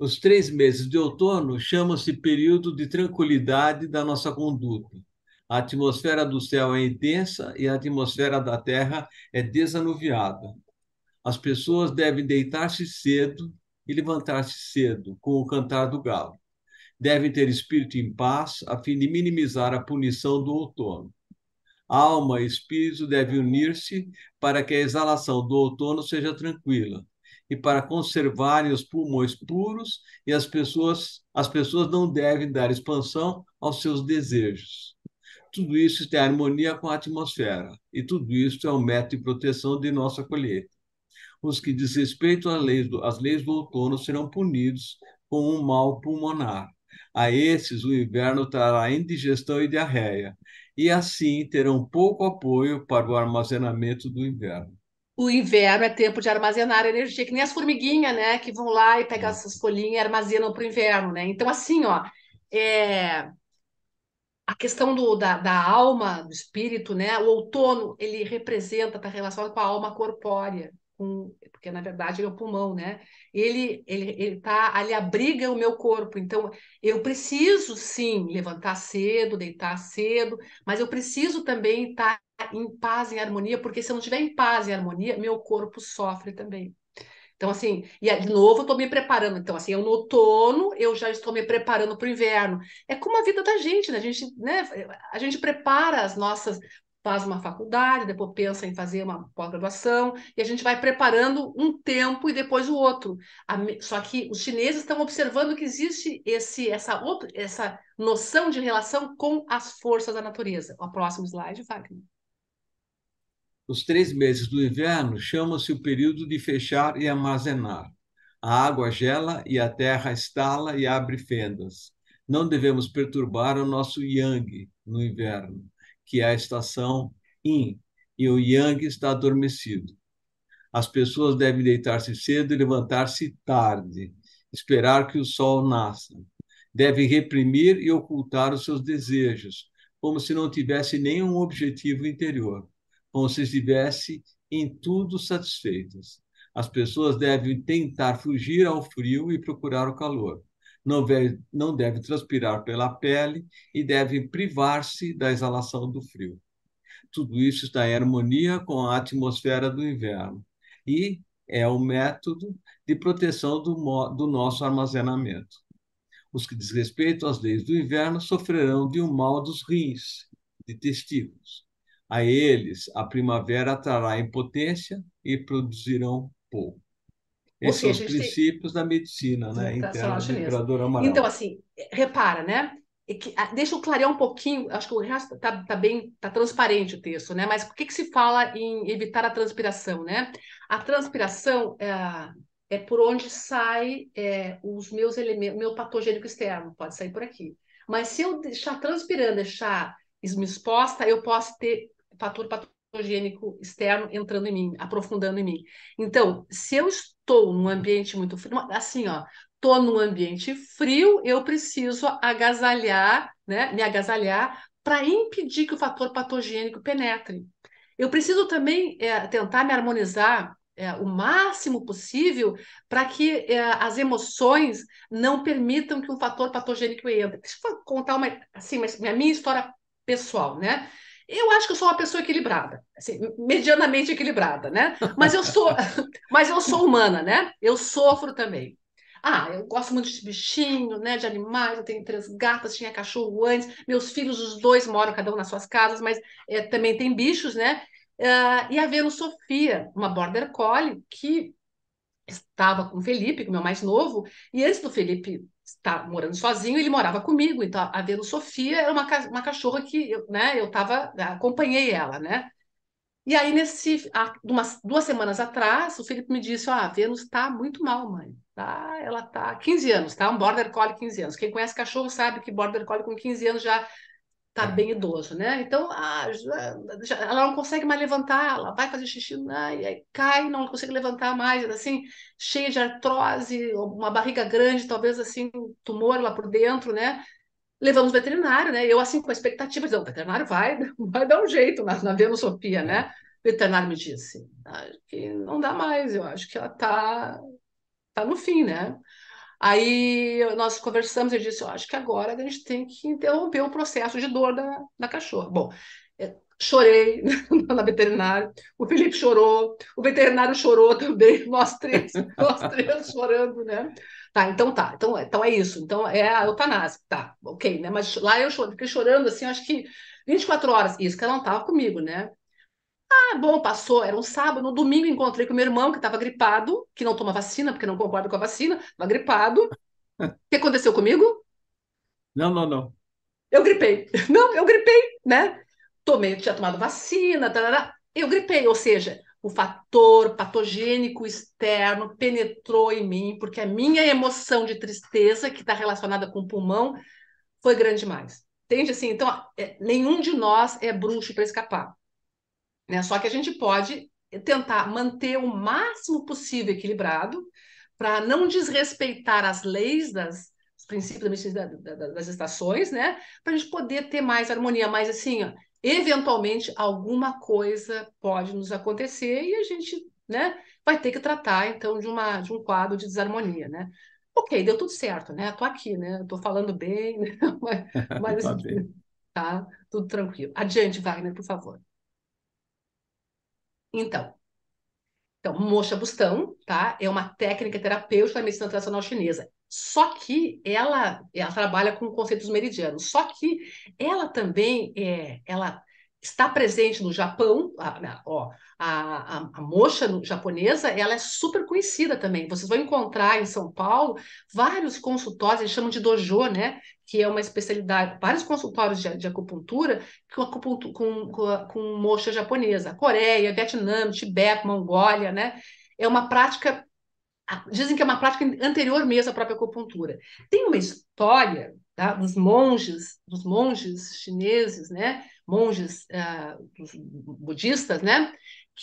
Os três meses de outono chamam-se período de tranquilidade da nossa conduta. A atmosfera do céu é intensa e a atmosfera da terra é desanuviada. As pessoas devem deitar-se cedo e levantar-se cedo, com o cantar do galo. Devem ter espírito em paz, a fim de minimizar a punição do outono. Alma e espírito devem unir-se para que a exalação do outono seja tranquila, e para conservarem os pulmões puros e as pessoas, as pessoas não devem dar expansão aos seus desejos. Tudo isso tem harmonia com a atmosfera e tudo isso é um método de proteção de nossa colheita. Os que desrespeitam as leis do, as leis do outono serão punidos com um mal pulmonar. A esses o inverno trará indigestão e diarreia, e assim terão pouco apoio para o armazenamento do inverno o inverno é tempo de armazenar energia, que nem as formiguinhas, né? Que vão lá e pegam essas folhinhas e armazenam para o inverno, né? Então, assim, ó, é... a questão do, da, da alma, do espírito, né? O outono, ele representa, está relacionado com a alma corpórea com, porque na verdade é o pulmão, né? Ele ele ele tá ali abriga o meu corpo. Então eu preciso sim levantar cedo, deitar cedo, mas eu preciso também estar tá em paz e harmonia, porque se eu não estiver em paz e harmonia, meu corpo sofre também. Então, assim, e é, de novo eu estou me preparando. Então, assim, eu é no outono eu já estou me preparando para o inverno. É como a vida da gente, né? A gente, né? a gente prepara as nossas faz uma faculdade, depois pensa em fazer uma pós-graduação, e a gente vai preparando um tempo e depois o outro. Só que os chineses estão observando que existe esse, essa, essa noção de relação com as forças da natureza. O próximo slide, Wagner. Os três meses do inverno chama-se o período de fechar e armazenar. A água gela e a terra estala e abre fendas. Não devemos perturbar o nosso yang no inverno que é a estação Yin, e o Yang está adormecido. As pessoas devem deitar-se cedo e levantar-se tarde, esperar que o sol nasça. Devem reprimir e ocultar os seus desejos, como se não tivesse nenhum objetivo interior, como se estivesse em tudo satisfeitas. As pessoas devem tentar fugir ao frio e procurar o calor não deve, não deve transpirar pela pele e deve privar-se da exalação do frio. Tudo isso está em harmonia com a atmosfera do inverno e é o método de proteção do, do nosso armazenamento. Os que desrespeitam as leis do inverno sofrerão de um mal dos rins, de testículos. A eles, a primavera trará impotência e produzirão pouco. Esses seja, são os princípios tem... da medicina, né? Então, Interna do Amaral. Então, assim, é, repara, né? É ah, deixa eu clarear um pouquinho, acho que o resto está tá bem, está transparente o texto, né? Mas o que, que se fala em evitar a transpiração, né? A transpiração é, é por onde sai é, os meus elementos, meu patogênico externo, pode sair por aqui. Mas se eu deixar transpirando, deixar exposta, eu posso ter fator patogênico patogênico externo entrando em mim, aprofundando em mim. Então, se eu estou num ambiente muito frio, assim, ó, tô num ambiente frio, eu preciso agasalhar, né, me agasalhar para impedir que o fator patogênico penetre. Eu preciso também é, tentar me harmonizar é, o máximo possível para que é, as emoções não permitam que um fator patogênico entre. Deixa eu contar uma, assim, uma, minha história pessoal, né? Eu acho que eu sou uma pessoa equilibrada, assim, medianamente equilibrada, né? Mas eu sou, <laughs> mas eu sou humana, né? Eu sofro também. Ah, eu gosto muito de bichinho, né? De animais. Eu tenho três gatas, tinha cachorro antes. Meus filhos, os dois moram cada um nas suas casas, mas é, também tem bichos, né? Uh, e a Vênus Sofia, uma border collie que estava com o Felipe, com o meu mais novo, e antes do Felipe estava tá morando sozinho, ele morava comigo, então a Vênus Sofia era uma, uma cachorra que eu, né, eu tava, né, acompanhei ela, né? E aí, nesse, há umas, duas semanas atrás, o Felipe me disse, ah, a Vênus está muito mal, mãe. Tá, ela tá 15 anos, tá? Um Border Collie 15 anos. Quem conhece cachorro sabe que Border Collie com 15 anos já está é. bem idoso, né? Então, ah, já, ela não consegue mais levantar, ela vai fazer xixi, e aí cai, não consegue levantar mais, assim, cheia de artrose, uma barriga grande, talvez assim, tumor lá por dentro, né? Levamos o veterinário, né? Eu, assim, com a expectativa, o veterinário vai, <laughs> vai dar um jeito na, na Venosofia, né? O veterinário me disse, que não dá mais, eu acho que ela está tá no fim, né? Aí nós conversamos e disse: "Eu acho que agora a gente tem que interromper o processo de dor da, da cachorra. Bom, eh, chorei <laughs> na veterinária, o Felipe chorou, o veterinário chorou também, <laughs> nós três, nós três <laughs> chorando, né? Tá, então tá, então, então é isso, então é a eutanásia, tá, ok, né? Mas lá eu fiquei chorando assim, acho que 24 horas, isso que ela não estava comigo, né? Ah, bom, passou, era um sábado. No domingo encontrei com meu irmão, que estava gripado, que não toma vacina, porque não concorda com a vacina, estava gripado. O que aconteceu comigo? Não, não, não. Eu gripei. <laughs> Não, eu gripei, né? Tomei, tinha tomado vacina, tarará. eu gripei, ou seja, o fator patogênico externo penetrou em mim, porque a minha emoção de tristeza, que está relacionada com o pulmão, foi grande demais. Entende assim? Então, é, nenhum de nós é bruxo para escapar. Né? Só que a gente pode tentar manter o máximo possível equilibrado para não desrespeitar as leis das os princípios da, da, das estações, né? Para a gente poder ter mais harmonia, mas assim, ó, eventualmente alguma coisa pode nos acontecer e a gente, né, vai ter que tratar então de uma de um quadro de desarmonia, né? Ok, deu tudo certo, né? Tô aqui, né? Tô falando bem, né? <laughs> mas, mas <laughs> tá, assim, bem. tá tudo tranquilo. Adiante, Wagner, por favor. Então, então, moxa bustão, tá? É uma técnica terapêutica da medicina tradicional chinesa. Só que ela, ela trabalha com conceitos meridianos. Só que ela também é, ela está presente no Japão, a, ó, a, a, a mocha japonesa, ela é super conhecida também. Vocês vão encontrar em São Paulo vários consultórios, eles chamam de dojo, né? Que é uma especialidade, vários consultórios de, de acupuntura com, acupuntura, com, com, com mocha japonesa. Coreia, Vietnã, Tibete, Mongólia, né? É uma prática, dizem que é uma prática anterior mesmo à própria acupuntura. Tem uma história tá, dos monges, dos monges chineses, né? monges uh, budistas, né?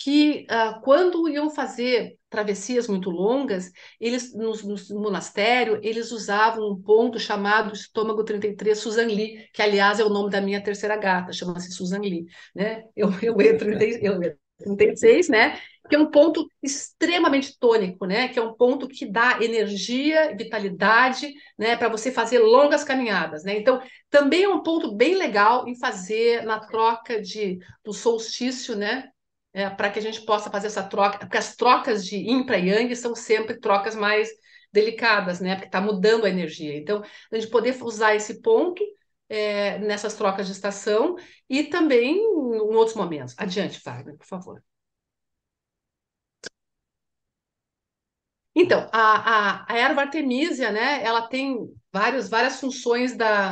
Que uh, quando iam fazer travessias muito longas, eles no, no, monastério eles usavam um ponto chamado estômago 33 Susan Lee, que aliás é o nome da minha terceira gata, chama-se Susan Lee, né? Eu eu entro em 36, né? que é um ponto extremamente tônico, né? Que é um ponto que dá energia, vitalidade, né? Para você fazer longas caminhadas, né? Então, também é um ponto bem legal em fazer na troca de, do solstício, né? É, para que a gente possa fazer essa troca, porque as trocas de yin para yang são sempre trocas mais delicadas, né? Porque está mudando a energia. Então, a gente poder usar esse ponto é, nessas trocas de estação e também em outros momentos. Adiante, Wagner, por favor. Então, a, a, a erva artemisia, né, ela tem vários, várias funções da,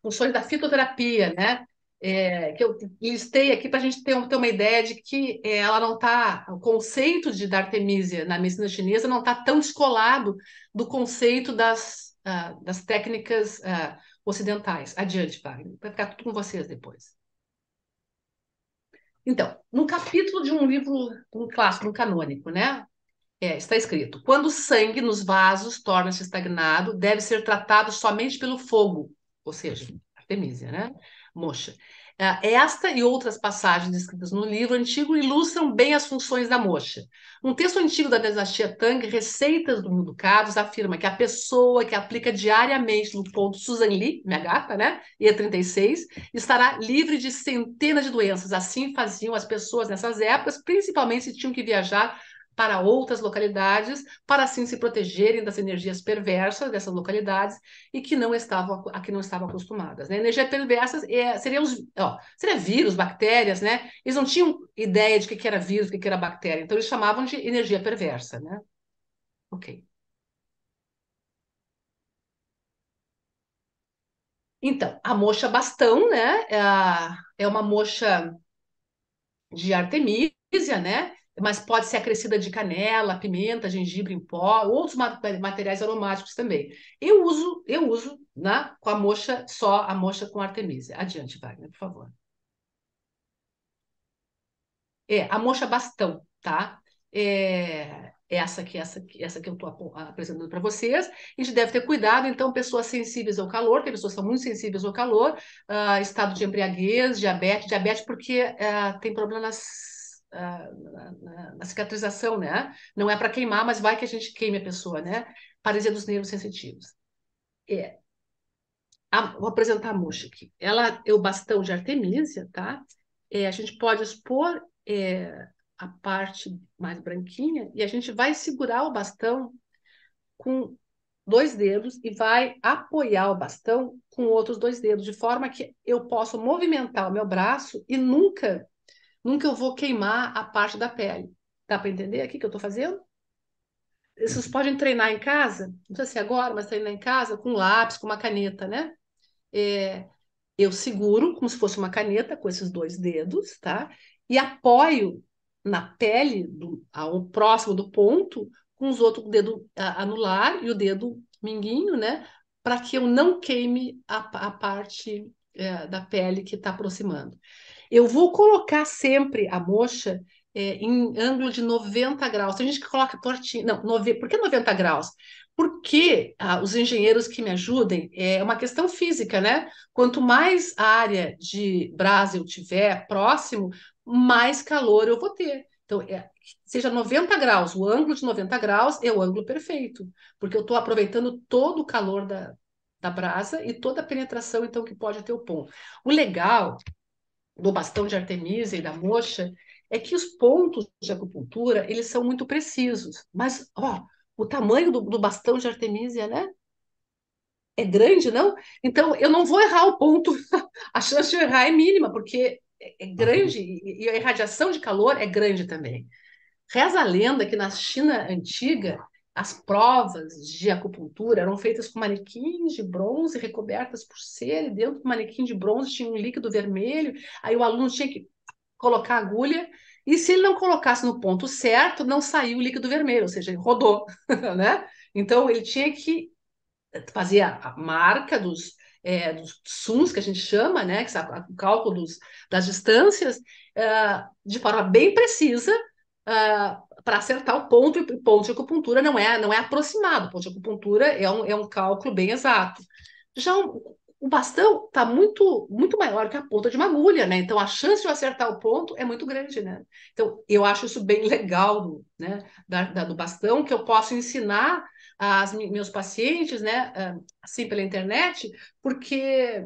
funções da fitoterapia, né, é, que eu listei aqui para a gente ter, ter, uma ideia de que é, ela não está, o conceito de da artemisia na medicina chinesa não está tão descolado do conceito das, uh, das técnicas uh, ocidentais. Adiante, Wagner, vai ficar tudo com vocês depois. Então, num capítulo de um livro, um clássico, um canônico, né? É, está escrito: quando o sangue nos vasos torna-se estagnado, deve ser tratado somente pelo fogo, ou seja, Artemisia, né? Moxa. Ah, é esta e outras passagens escritas no livro antigo ilustram bem as funções da moxa. Um texto antigo da dinastia Tang, Receitas do Mundo Cados, afirma que a pessoa que aplica diariamente no ponto Susan Lee, minha gata, né, E36, é estará livre de centenas de doenças. Assim faziam as pessoas nessas épocas, principalmente se tinham que viajar para outras localidades, para assim se protegerem das energias perversas dessas localidades e que não estavam a que não estavam acostumadas. Né? Energia perversa é, seria, os, ó, seria vírus, bactérias, né? Eles não tinham ideia de que, que era vírus, o que, que era bactéria, então eles chamavam de energia perversa, né? Ok. Então, a mocha bastão, né? É, a, é uma mocha de Artemisia, né? mas pode ser acrescida de canela, pimenta, gengibre em pó, outros materiais aromáticos também. Eu uso, eu uso né, com a mocha só, a mocha com artemisia. Adiante, Wagner, por favor. É, a mocha bastão, tá? É, é essa que essa, essa que eu estou apresentando para vocês. A gente deve ter cuidado, então, pessoas sensíveis ao calor, tem pessoas que são muito sensíveis ao calor, uh, estado de embriaguez, diabetes, diabetes porque uh, tem problemas na, cicatrização, né? Não é para queimar, mas vai que a gente queime a pessoa, né? Paralisia dos nervos sensitivos. É. A, vou apresentar a Muxa aqui. Ela é o bastão de Artemisia, tá? É, a gente pode expor é, a parte mais branquinha e a gente vai segurar o bastão com dois dedos e vai apoiar o bastão com outros dois dedos, de forma que eu posso movimentar o meu braço e nunca Nunca eu vou queimar a parte da pele. Dá para entender aqui que eu estou fazendo? Vocês uhum. podem treinar em casa, não sei se é agora, mas treinar em casa com lápis, com uma caneta, né? É, eu seguro como se fosse uma caneta com esses dois dedos, tá? E apoio na pele, do, ao próximo do ponto, com os outros, dedos dedo anular e o dedo minguinho, né? Para que eu não queime a, a parte é, da pele que está aproximando. Eu vou colocar sempre a mocha é, em ângulo de 90 graus. Tem gente que coloca tortinha, Não, nove... por que 90 graus? Porque ah, os engenheiros que me ajudem, é uma questão física, né? Quanto mais área de brasa eu tiver próximo, mais calor eu vou ter. Então, é, seja 90 graus, o ângulo de 90 graus é o ângulo perfeito, porque eu estou aproveitando todo o calor da, da brasa e toda a penetração, então, que pode ter o pão. O legal do bastão de Artemisa e da mocha é que os pontos de acupuntura eles são muito precisos. Mas, ó, o tamanho do, do bastão de Artemisa, né? É grande, não? Então, eu não vou errar o ponto. <laughs> A chance de errar é mínima, porque é, é grande e a irradiação de calor é grande também. Reza a lenda que na China antiga as provas de acupuntura eram feitas com manequins de bronze recobertas por cera, e dentro do manequim de bronze tinha um líquido vermelho. Aí o aluno tinha que colocar a agulha, e se ele não colocasse no ponto certo, não saiu o líquido vermelho, ou seja, rodou, <laughs> né? Então ele tinha que fazer a marca dos, é, dos SUNs, que a gente chama, né, que é o cálculo dos, das distâncias, uh, de forma bem precisa, uh, para acertar o ponto, e ponto de acupuntura não é, não é aproximado, ponto de acupuntura é um, é um cálculo bem exato. Já o, o bastão está muito, muito maior que a ponta de uma agulha, né? Então a chance de eu acertar o ponto é muito grande, né? Então eu acho isso bem legal, né? Da, da, do bastão, que eu posso ensinar aos meus pacientes, né? Ah, assim pela internet, porque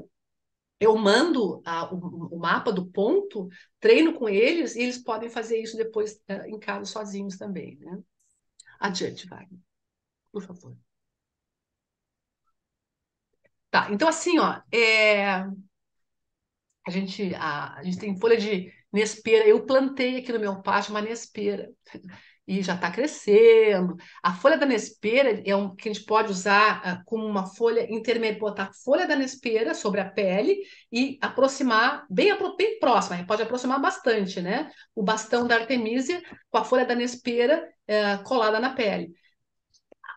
eu mando a, o, o, mapa do ponto, treino com eles e eles podem fazer isso depois é, em casa sozinhos também. Né? Adiante, Wagner, por favor. Tá, então assim, ó, é... a, gente, a, a gente tem folha de nespera. Eu plantei aqui no meu pátio uma nespera e já está crescendo. A folha da nespera é um que a gente pode usar uh, como uma folha intermédia, botar a folha da nespera sobre a pele e aproximar bem, bem próxima, pode aproximar bastante, né? O bastão da Artemisia com a folha da nespera uh, eh, colada na pele.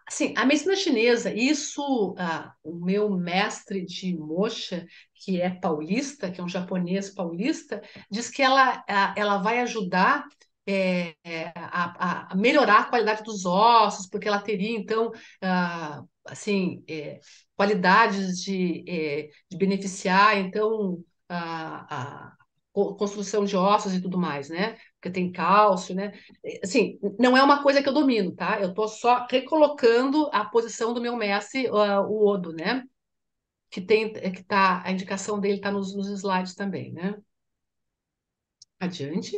Assim, a medicina chinesa, isso, ah, o meu mestre de mocha, que é paulista, que é um japonês paulista, diz que ela, ah, ela vai ajudar é, a, a, melhorar a qualidade dos ossos, porque ela teria, então, ah, assim, é, qualidades de, é, de, beneficiar, então, a, construção de ossos e tudo mais, né? Porque tem cálcio, né? É, assim, não é uma coisa que eu domino, tá? Eu tô só recolocando a posição do meu mestre, uh, o Odo, né? Que tem, é, que tá, a indicação dele tá nos, nos slides também, né? Adiante.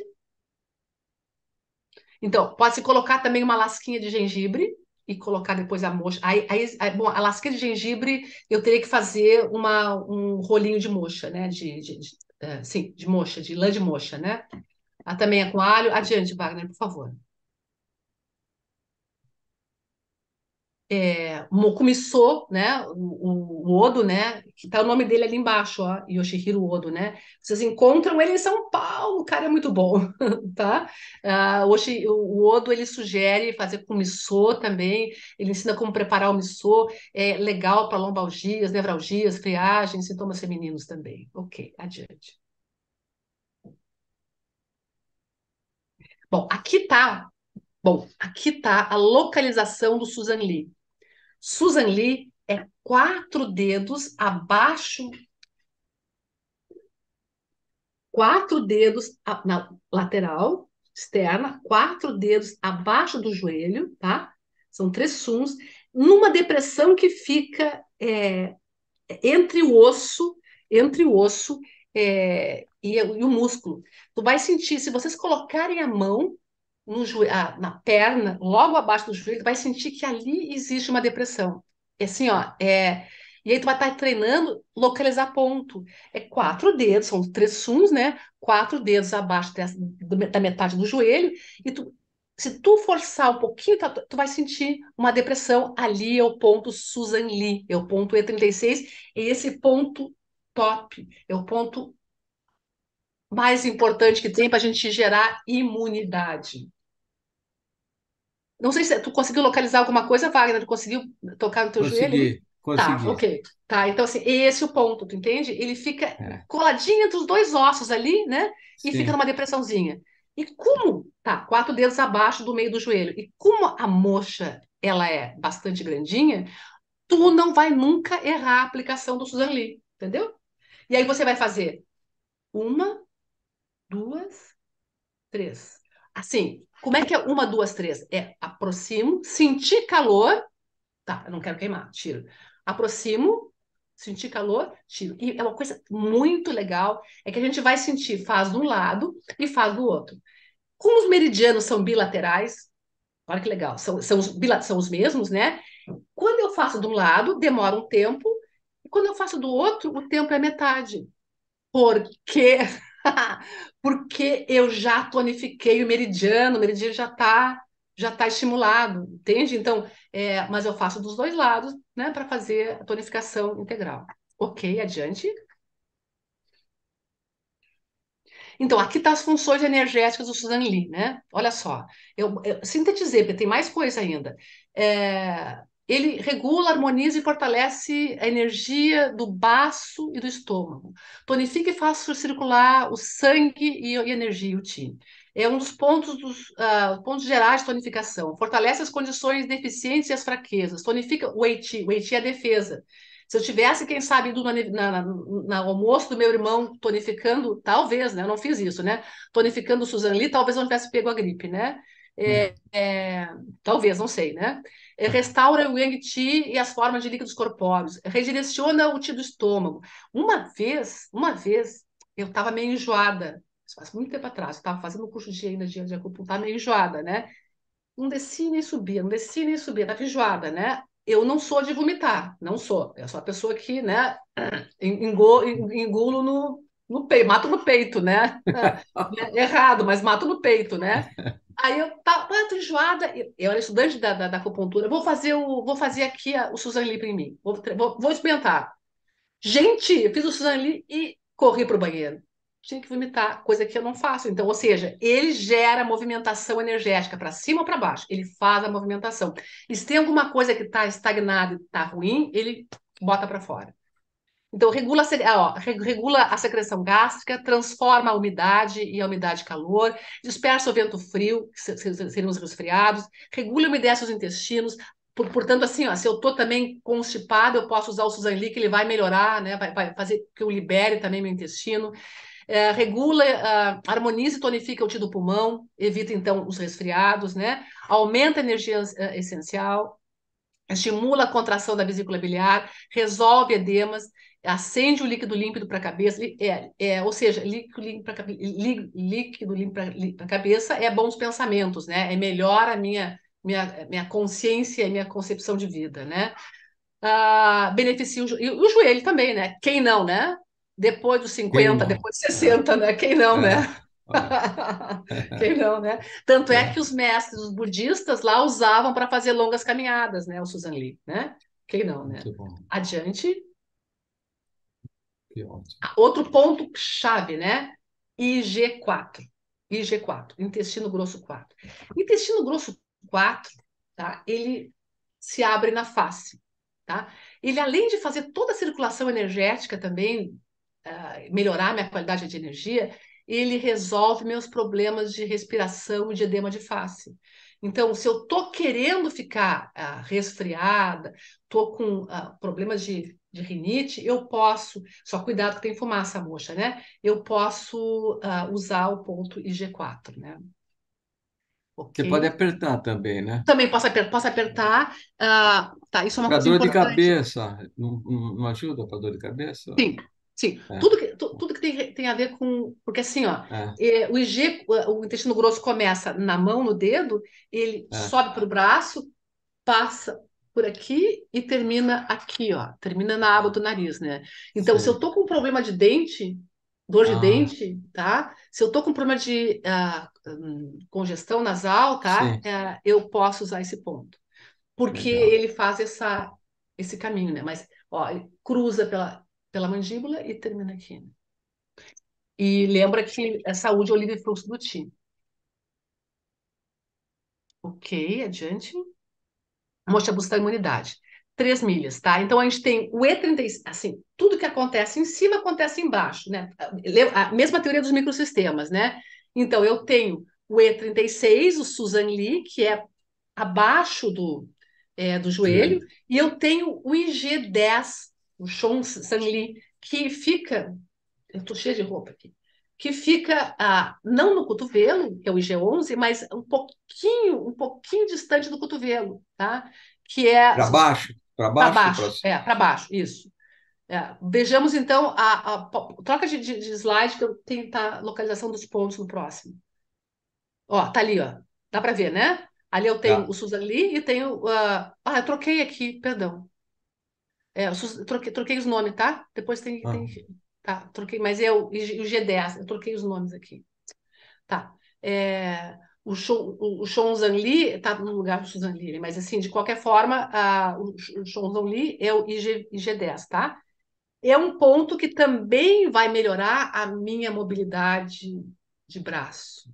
Então, pode-se colocar também uma lasquinha de gengibre e colocar depois a mocha. Aí, aí, é, bom, a lasquinha de gengibre eu teria que fazer uma, um rolinho de mocha, né? De, de, de uh, sim, de mocha, de lã de mocha, né? Ah, também é com alho. Adiante, Wagner, por favor. é, Mokumiso, né, o, o, Odo, né, que tá o nome dele ali embaixo, ó, Yoshihiro Odo, né, vocês encontram ele em São Paulo, o cara é muito bom, <laughs> tá? Uh, ah, hoje o Odo, ele sugere fazer com também, ele ensina como preparar o missô, é legal para lombalgias, nevralgias, friagens, sintomas femininos também. Ok, adiante. Bom, aqui tá Bom, aqui está a localização do Susan Lee. Susan Lee é quatro dedos abaixo. Quatro dedos na lateral externa, quatro dedos abaixo do joelho, tá? São três suns, numa depressão que fica é, entre o osso, entre o osso é, e, e o músculo. Tu vai sentir, se vocês colocarem a mão no joelho, ah, na perna, logo abaixo do joelho, tu vai sentir que ali existe uma depressão. É assim, ó, é, e aí tu vai estar tá treinando localizar ponto. É quatro dedos, são três sums, né? Quatro dedos abaixo dessa, da metade do joelho. E tu, se tu forçar um pouquinho, tá, tu vai sentir uma depressão. Ali é o ponto Susan Lee, é o ponto E36. E esse ponto top, é o ponto mais importante que tem para a gente gerar imunidade. Não sei se tu conseguiu localizar alguma coisa, Wagner, tu conseguiu tocar no teu consegui, joelho? Consegui. Tá, ok. Tá, então assim, esse é o ponto, tu entende? Ele fica é. coladinho entre os dois ossos ali, né? E Sim. fica numa depressãozinha. E como, tá, quatro dedos abaixo do meio do joelho. E como a mocha, ela é bastante grandinha, tu não vai nunca errar a aplicação do Suzan Lee, entendeu? E aí você vai fazer uma, duas, três. Assim, como é que é uma, duas, três? É aproximo, sentir calor. Tá, eu não quero queimar, tiro. Aproximo, sentir calor, tiro. E é uma coisa muito legal, é que a gente vai sentir, faz de um lado e faz do outro. Como os meridianos são bilaterais, olha que legal, são, são, os, são os mesmos, né? Quando eu faço de um lado, demora um tempo, e quando eu faço do outro, o tempo é metade. Por quê? <laughs> porque eu já tonifiquei o meridiano, o meridiano já está já tá estimulado, entende? Então, é, mas eu faço dos dois lados, né, para fazer a tonificação integral. Ok, adiante. Então, aqui tá as funções energéticas do Suzanne Lee, né? Olha só, eu, eu sintetizei, porque tem mais coisa ainda. É, ele regula, harmoniza e fortalece a energia do baço e do estômago. Tonifica e faz circular o sangue e a energia, o ti. É um dos pontos, dos, uh, pontos gerais de tonificação. Fortalece as condições deficientes e as fraquezas. Tonifica o Eiti. O Eiti é a defesa. Se eu tivesse, quem sabe, indo no almoço do meu irmão tonificando, talvez, né? Eu não fiz isso, né? Tonificando o Suzanne Lee, talvez eu não tivesse pego a gripe, né? É, uhum. é, talvez, não sei, né? É, uhum. Restaura o yang qi e as formas de líquidos corpóreos, é, redireciona o ti do estômago. Uma vez, uma vez, eu estava meio enjoada, isso faz muito tempo atrás, eu estava fazendo um curso de ainda de, de estava meio enjoada, né? Não descia nem subia, não descia nem subia, estava enjoada, né? Eu não sou de vomitar, não sou. Eu sou a pessoa que, né, <clears throat> engulo no, no peito, mato no peito, né? <laughs> É, errado, mas mato no peito, né? <laughs> Aí eu tava tá, tô enjoada. Eu, era estudante da, da, da, acupuntura. Vou fazer o, vou fazer aqui a, o Susan Lee em mim. Vou, vou, vou, experimentar. Gente, eu fiz o Susan Lee e corri para o banheiro. Tinha que vomitar, coisa que eu não faço. Então, ou seja, ele gera movimentação energética para cima ou para baixo. Ele faz a movimentação. E se tem alguma coisa que está estagnada, e está ruim, ele bota para fora. Então, regula, ó, regula a secreção gástrica, transforma a umidade e a umidade-calor, dispersa o vento frio, que seriam os resfriados, regula e umedece os intestinos. Portanto, assim, ó, se eu estou também constipado, eu posso usar o Suzanli, que ele vai melhorar, né? vai, vai fazer que eu libere também meu intestino. É, regula, uh, harmoniza e tonifica o tido do pulmão, evita então os resfriados, né? Aumenta a energia uh, essencial, estimula a contração da vesícula biliar, resolve edemas, acende o líquido límpido para a cabeça, é, é, ou seja, líquido limpo para líquido a cabeça é bons pensamentos, né? É melhor a minha, minha, minha consciência e minha concepção de vida, né? Ah, beneficia o, jo e o joelho também, né? Quem não, né? Depois dos 50, depois dos 60, né? Quem não, é. né? Quem não, né? É. <laughs> né? Tanto é, é. que os mestres, os budistas lá usavam para fazer longas caminhadas, né? O Susan Lee, né? Quem não, né? Adiante. Ah, outro ponto chave, né? IG4. IG4, intestino grosso 4. Intestino grosso 4, tá? Ele se abre na face, tá? Ele além de fazer toda a circulação energética também uh, melhorar minha qualidade de energia, ele resolve meus problemas de respiração e de edema de face. Então, se eu tô querendo ficar uh, resfriada, tô com uh, problemas de de rinite, eu posso, só cuidado que tem fumaça moxa, né? Eu posso uh, usar o ponto IG4, né? Okay. Você pode apertar também, né? Também posso, aper posso apertar. Uh, tá, isso é uma pra coisa dor importante. de cabeça, não, não ajuda para dor de cabeça? Sim, sim. É. Tudo, que, tu, tudo que tem, tem a ver com. Porque assim, ó, é. o IG, o intestino grosso começa na mão, no dedo, ele é. sobe para o braço, passa por aqui e termina aqui, ó. Termina na aba do nariz, né? Então, Sim. se eu tô com um problema de dente, dor de ah. dente, tá? Se eu tô com problema de uh, congestão nasal, tá? Uh, eu posso usar esse ponto. Porque Legal. ele faz essa, esse caminho, né? Mas, ó, cruza pela, pela mandíbula e termina aqui. Né? E lembra que a é saúde é o livre fluxo do ti. Ok, adiante mostra a busca da imunidade. três milhas, tá? Então a gente tem o e 36 assim, tudo que acontece em cima acontece embaixo, né? A mesma teoria dos microsistemas, né? Então eu tenho o E36, o Susan Lee, que é abaixo do, é, do joelho, Sim. e eu tenho o IG10, o Shon San Lee, que fica. Eu tô cheia de roupa aqui que fica ah, não no cotovelo, que é o IG11, mas um pouquinho, um pouquinho distante do cotovelo, tá? Que é para baixo, para baixo, pra baixo, pra... é para baixo, isso. É. Vejamos então a, a, troca de, de, de slide que eu tenho a tá, localização dos pontos no próximo. Ó, tá ali, ó. Dá para ver, né? Ali eu tenho tá. o SUS ali e tenho. Uh... Ah, eu troquei aqui, perdão. É, troquei, troquei os nomes, tá? Depois tem, ah. tem... Tá, troquei, mas eu, é o G10, eu troquei os nomes aqui. Tá. É, o, Shon, o, o Shonzan Li está no lugar do Susan Li, né? mas assim, de qualquer forma, a, o, o Shonzan Li é o IG, IG10, tá? É um ponto que também vai melhorar a minha mobilidade de braço.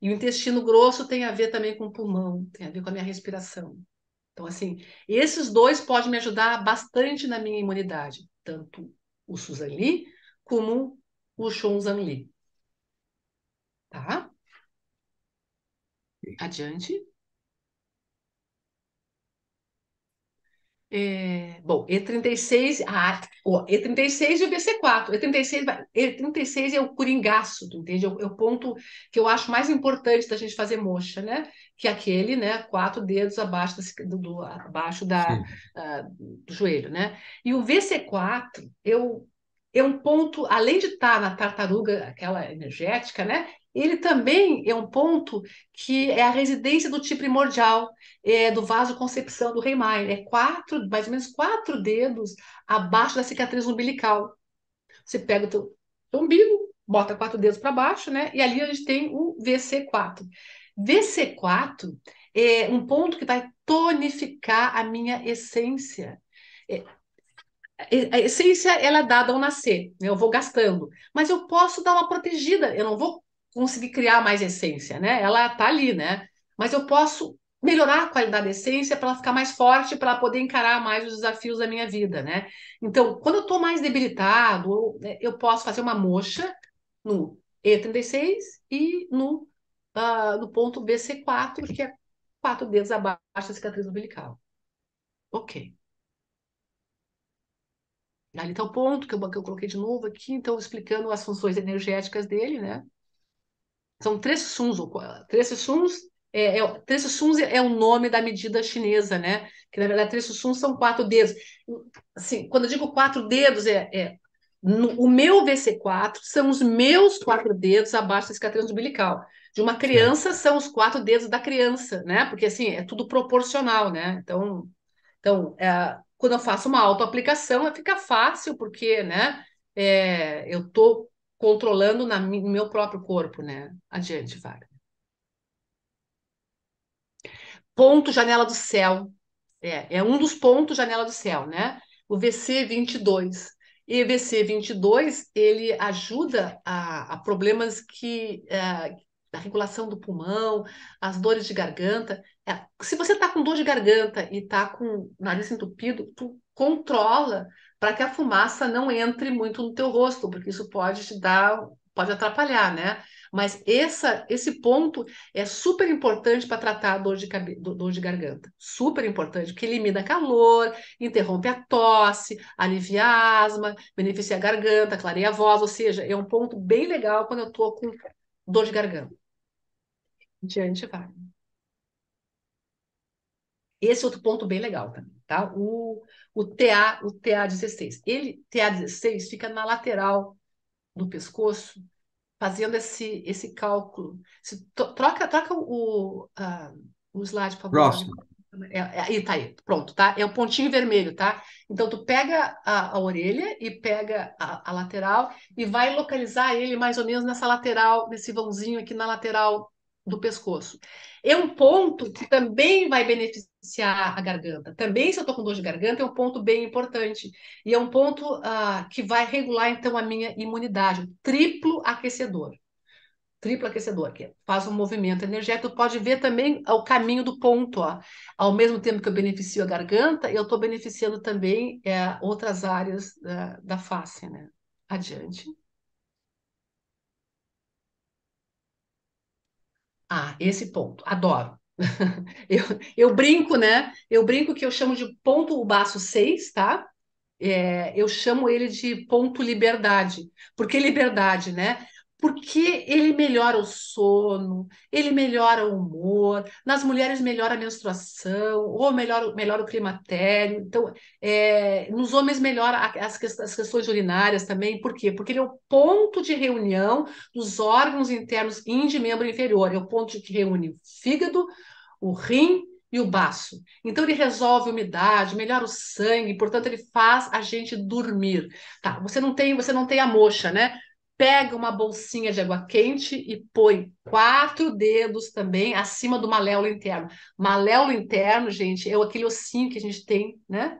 E o intestino grosso tem a ver também com o pulmão, tem a ver com a minha respiração. Então, assim, esses dois podem me ajudar bastante na minha imunidade, tanto o Susan como o Shunzan Li. Tá? Adiante. É, bom, E36, ah, ó, E36 e o BC4. E36, E36 é o curingaço, entende? É o, é o, ponto que eu acho mais importante da gente fazer mocha, né? Que é aquele, né? Quatro dedos abaixo, do, do abaixo da, uh, do joelho, né? E o VC4, eu é um ponto, além de estar na tartaruga, aquela energética, né? Ele também é um ponto que é a residência do tipo primordial, é, do vaso concepção do rei Maia. É quatro, mais ou menos quatro dedos abaixo da cicatriz umbilical. Você pega o teu, teu umbigo, bota quatro dedos para baixo, né? E ali a gente tem o VC4. VC4 é um ponto que vai tonificar a minha essência. É, a é, é, é, essência ela é dada ao nascer, né? eu vou gastando, mas eu posso dar uma protegida, eu não vou conseguir criar mais essência, né? Ela está ali, né? Mas eu posso melhorar a qualidade da essência para ela ficar mais forte, para ela poder encarar mais os desafios da minha vida, né? Então, quando eu estou mais debilitado, né, eu, posso fazer uma moxa no E36 e no, uh, no ponto BC4, que é quatro dedos abaixo da cicatriz umbilical. Ok ali está o ponto que eu, que eu coloquei de novo aqui, então explicando as funções energéticas dele, né? São três suns, três suns é, é, três suns é o nome da medida chinesa, né? Que na verdade três suns são quatro dedos. Assim, quando eu digo quatro dedos, é, é no, o meu VC4 são os meus quatro dedos abaixo da cicatriz umbilical. De uma criança são os quatro dedos da criança, né? Porque assim é tudo proporcional, né? Então, então é, quando eu faço uma autoaplicação, fica fácil, porque né, é, eu estou controlando na, no meu próprio corpo, né? Adiante, Wagner. Ponto janela do céu. É, é um dos pontos janela do céu, né? O VC22. E o VC22, ele ajuda a, a problemas que, uh, da regulação do pulmão, as dores de garganta. É, se você está com dor de garganta e está com o nariz entupido, tu controla para que a fumaça não entre muito no teu rosto, porque isso pode te dar, pode atrapalhar, né? Mas essa, esse ponto é super importante para tratar a dor de, dor de garganta. Super importante, porque elimina calor, interrompe a tosse, alivia a asma, beneficia a garganta, clareia a voz. Ou seja, é um ponto bem legal quando eu estou com dor de garganta. Diante vai. Esse é outro ponto bem legal também, tá? O, o TA, o TA16. Ele, TA16, fica na lateral do pescoço, fazendo esse, esse cálculo. Se, troca troca o, uh, o slide, por favor. Próximo. É, é, aí tá aí, pronto, tá? É o pontinho vermelho, tá? Então tu pega a, a orelha e pega a, a, lateral e vai localizar ele mais ou menos nessa lateral, nesse vãozinho aqui na lateral do pescoço. É um ponto que também vai beneficiar a garganta. Também, se eu tô com dor de garganta, é um ponto bem importante. E é um ponto ah, que vai regular, então, a minha imunidade. Triplo aquecedor triplo aquecedor, aqui faz um movimento energético, pode ver também o caminho do ponto. Ó. Ao mesmo tempo que eu beneficio a garganta, eu estou beneficiando também é, outras áreas da, é, da face. Né? Adiante. Ah, esse ponto, adoro. <laughs> eu, eu brinco, né? Eu brinco que eu chamo de ponto o baço 6, tá? É, eu chamo ele de ponto liberdade, porque liberdade, né? porque ele melhora o sono, ele melhora o humor, nas mulheres melhora a menstruação, ou melhora, melhora o climatério, então, é, nos homens melhora as, as questões urinárias também, por quê? Porque ele é o ponto de reunião dos órgãos internos índio e membro inferior, é o ponto que reúne o fígado, o rim e o baço. Então ele resolve a umidade, melhora o sangue, portanto ele faz a gente dormir. Tá, você não tem, você não tem a mocha, né? pega uma bolsinha de água quente e põe quatro dedos também acima do maléolo interno. Maléolo interno, gente, é aquele ossinho que a gente tem, né?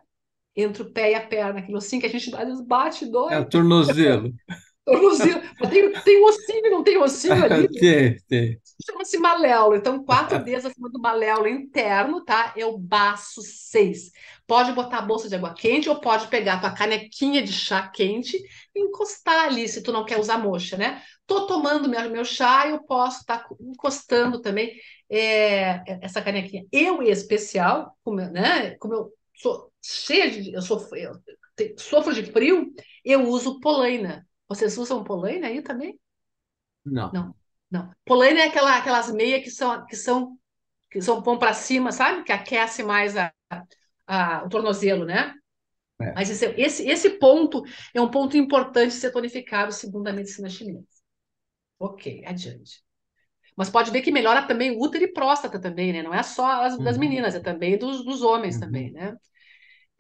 Entre o pé e a perna, aquele ossinho que a gente às vezes bate e dói. É tornozelo. <laughs> tornozelo. tem, tem ossinho, não tem ossinho ah, ali? tem, tem. Chama-se maléolo. Então, quatro ah. dedos acima do maléolo interno, tá? É o baço seis. Pode botar a bolsa de água quente ou pode pegar a tua canequinha de chá quente e encostar ali, se tu não quer usar mocha, né? Tô tomando meu, meu chá, eu posso estar tá encostando também é, é, essa canequinha. Eu, em especial, como, eu, né, como eu sou cheia de... Eu, sofro, eu sofro de frio, eu uso polaina vocês usam polaina aí também? Não. Não, não. Polaina é aquela, aquelas meias que são, que são, que são pão para cima, sabe? Que aquece mais a, a, o tornozelo, né? É. Mas esse, esse, esse ponto é um ponto importante ser tonificado segundo a medicina chinesa. Ok, adiante. Mas pode ver que melhora também útero e próstata também, né? Não é só as, das uhum. meninas, é também dos, dos homens uhum. também, né?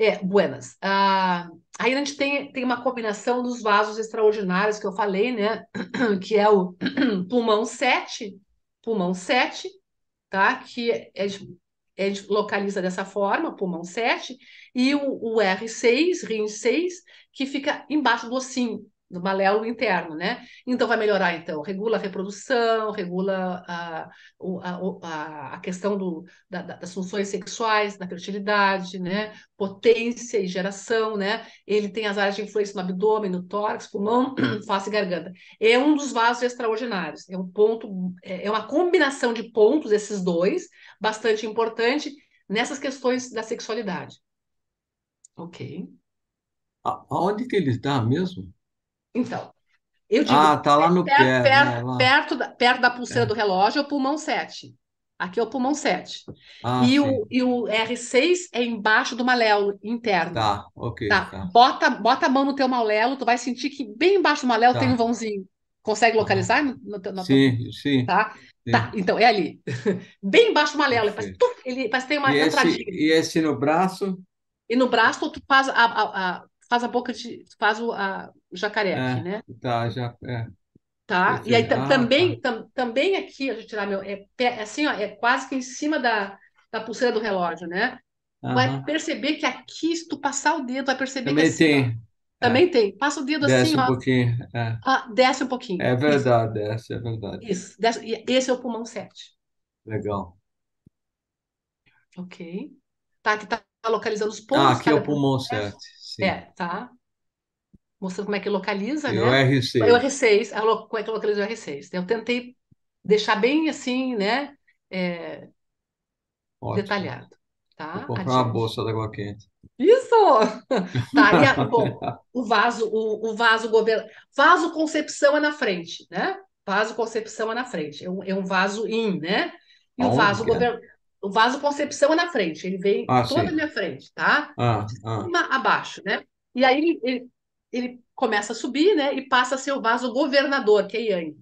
É, buenas. Ah, aí a gente tem, tem uma combinação dos vasos extraordinários que eu falei, né? <clears throat> Que é o <clears throat> pulmão 7, pulmão 7, tá? Que a gente, a localiza dessa forma, pulmão 7, e o, o R6, rim 6, que fica embaixo do ossinho, do maléolo interno, né? Então vai melhorar, então, regula a reprodução, regula a, a, a questão do, da, das funções sexuais, da fertilidade, né? Potência e geração, né? Ele tem as áreas de influência no abdômen, no tórax, pulmão, <clears throat> face e garganta. É um dos vasos extraordinários, é um ponto, é, é uma combinação de pontos, esses dois, bastante importante nessas questões da sexualidade. Ok. Aonde que ele está mesmo? Então, eu digo. Ah, tá lá no per, pé. Per, né? perto, da, perto da pulseira é. do relógio é o pulmão 7. Aqui é o pulmão 7. Ah, e, o, e o R6 é embaixo do maléolo interno. Tá, ok. Tá. tá. Bota, bota a mão no teu maléolo, tu vai sentir que bem embaixo do maléolo tá. tem um vãozinho. Consegue localizar? No, no, no, sim, sim. Tá? sim. tá? então é ali. <laughs> bem embaixo do maléolo. Faz, tuf, ele faz, tem uma e entradinha. Esse, e esse no braço? E no braço tu faz a, a, a faz a boca de. faz o a, jacaré é, aqui, né? Tá, já. É. Tá? E aí ah, também, tá. tam, também aqui, deixa eu tirar meu. É, é, assim, ó, é quase que em cima da, da pulseira do relógio, né? Uhum. Vai perceber que aqui, se tu passar o dedo, vai perceber também que assim, tem. Ó, também é. Assim, é. tem. Passa o dedo assim, desce assim, um ó. pouquinho. É. Ah, desce um pouquinho. É verdade, Isso. desce, é verdade. Isso, desce. Esse é o pulmão 7. Legal. Ok. Tá, aqui tá localizando os ah, pontos. Ah, aqui é o pulmão 7. É, tá? Mostrando como é que localiza, E né? o né? R6. O R6, a lo- como é que localiza o R6. Eu tentei deixar bem assim, né? é, detalhado, tá? Vou tá? comprar uma bolsa bolsa d'água quente. Isso! <laughs> Tá, e a- bom, o vaso, o, o vaso governo, vaso concepção é na frente, né? Vaso concepção é na frente, é um, é um vaso in, né? E o vaso governo, o vaso concepção é na frente, ele vem ah, toda a minha frente, tá? Ah, de ah. cima ah. abaixo, né? E aí ele, ele, ele, começa a subir, né? E passa a ser o vaso governador, que é Yang.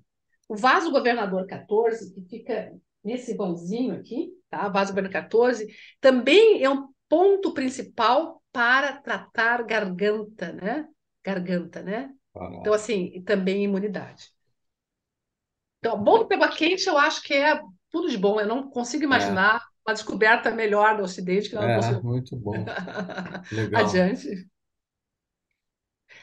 O vaso governador 14, que fica nesse vãozinho aqui, tá? O vaso governador 14, também é um ponto principal para tratar garganta, né? Garganta, né? Ah, então, assim, também imunidade. Então, bom que pegou quente, eu acho que é tudo de bom. Eu não consigo é. imaginar é. uma descoberta melhor do Ocidente que eu não é, Muito bom. <laughs> Legal. Adiante.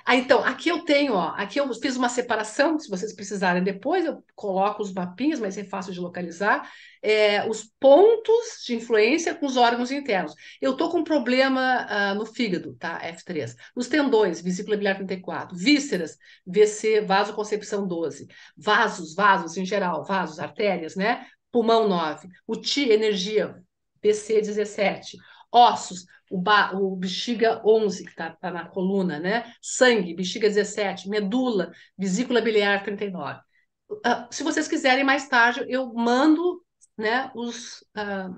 Ah, então, aqui eu tenho, ó, aqui eu fiz uma separação, se vocês precisarem depois, eu coloco os mapinhos, mas é fácil de localizar, é, os pontos de influência com os órgãos internos. Eu tô com um problema ah, no fígado, tá? F3. Nos tendões, vesícula biliar 34. Vísceras, VC, vasoconcepção 12. Vasos, vasos em geral, vasos, artérias, né? pulmão 9, o TI, energia, PC 17, ossos, o, ba, o bexiga 11, que está tá na coluna, né? Sangue, bexiga 17, medula, vesícula biliar 39. Uh, ah, se vocês quiserem mais tarde, eu mando né, os, uh,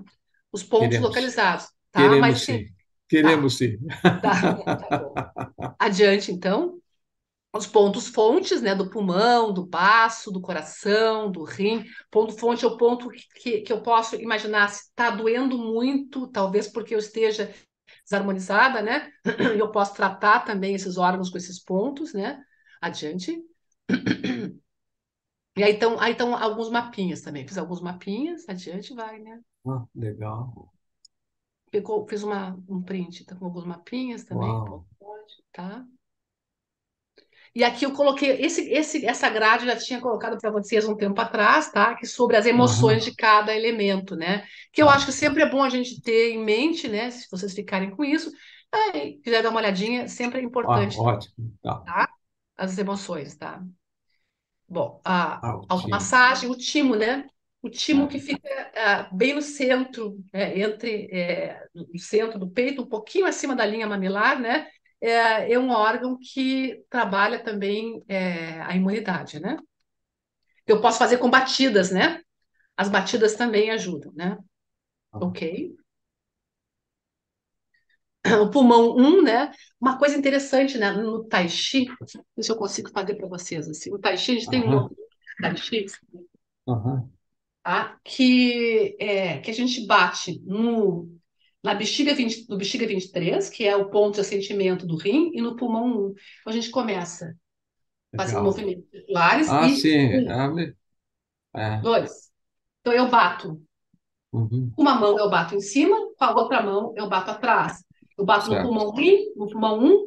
os pontos Queremos. localizados. Tá? Queremos Mas, sim. Queremos tá. sim. Tá, tá <laughs> Adiante, então os pontos fontes, né, do pulmão, do baço, do coração, do rim. Ponto fonte é o ponto que, que eu posso imaginar se está doendo muito, talvez porque eu esteja desarmonizada, né? E <clears throat> eu posso tratar também esses órgãos com esses pontos, né? Adiante. <clears throat> E aí estão aí tão alguns mapinhas também. Fiz alguns mapinhas, adiante vai, né? Ah, legal. Pegou, fiz uma, um print, tá com alguns mapinhas também, Uau. tá? E aqui eu coloquei esse, esse, essa grade eu já tinha colocado para vocês um tempo atrás, tá? Que sobre as emoções uhum. de cada elemento, né? Que eu tá. acho que sempre é bom a gente ter em mente, né? Se vocês ficarem com isso, aí, quiser dar uma olhadinha, sempre é importante. Ah, ótimo. Tá. tá. As emoções, tá? Bom, a, ah, a massagem, o timo, né? O timo ah. que fica é, bem no centro, né? entre é, centro do peito, um pouquinho acima da linha mamilar, né? é, é um órgão que trabalha também é, a imunidade, né? Eu posso fazer com batidas, né? As batidas também ajudam, né? Ah. Ok. O pulmão 1, um, né? Uma coisa interessante, né? No Tai Chi, não se eu consigo fazer para vocês assim. O Tai Chi, a gente tem um Tai Chi, Aham. tá? que, é, que a gente bate no na bexiga 20, no bexiga 23, que é o ponto de assentimento do rim, e no pulmão 1. Então a gente começa fazendo movimentos circulares. Ah, e sim. Um, é, é. Dois. Então eu bato. Uhum. Uma mão eu bato em cima, com a outra mão eu bato atrás. Eu bato certo. no pulmão rim, no pulmão 1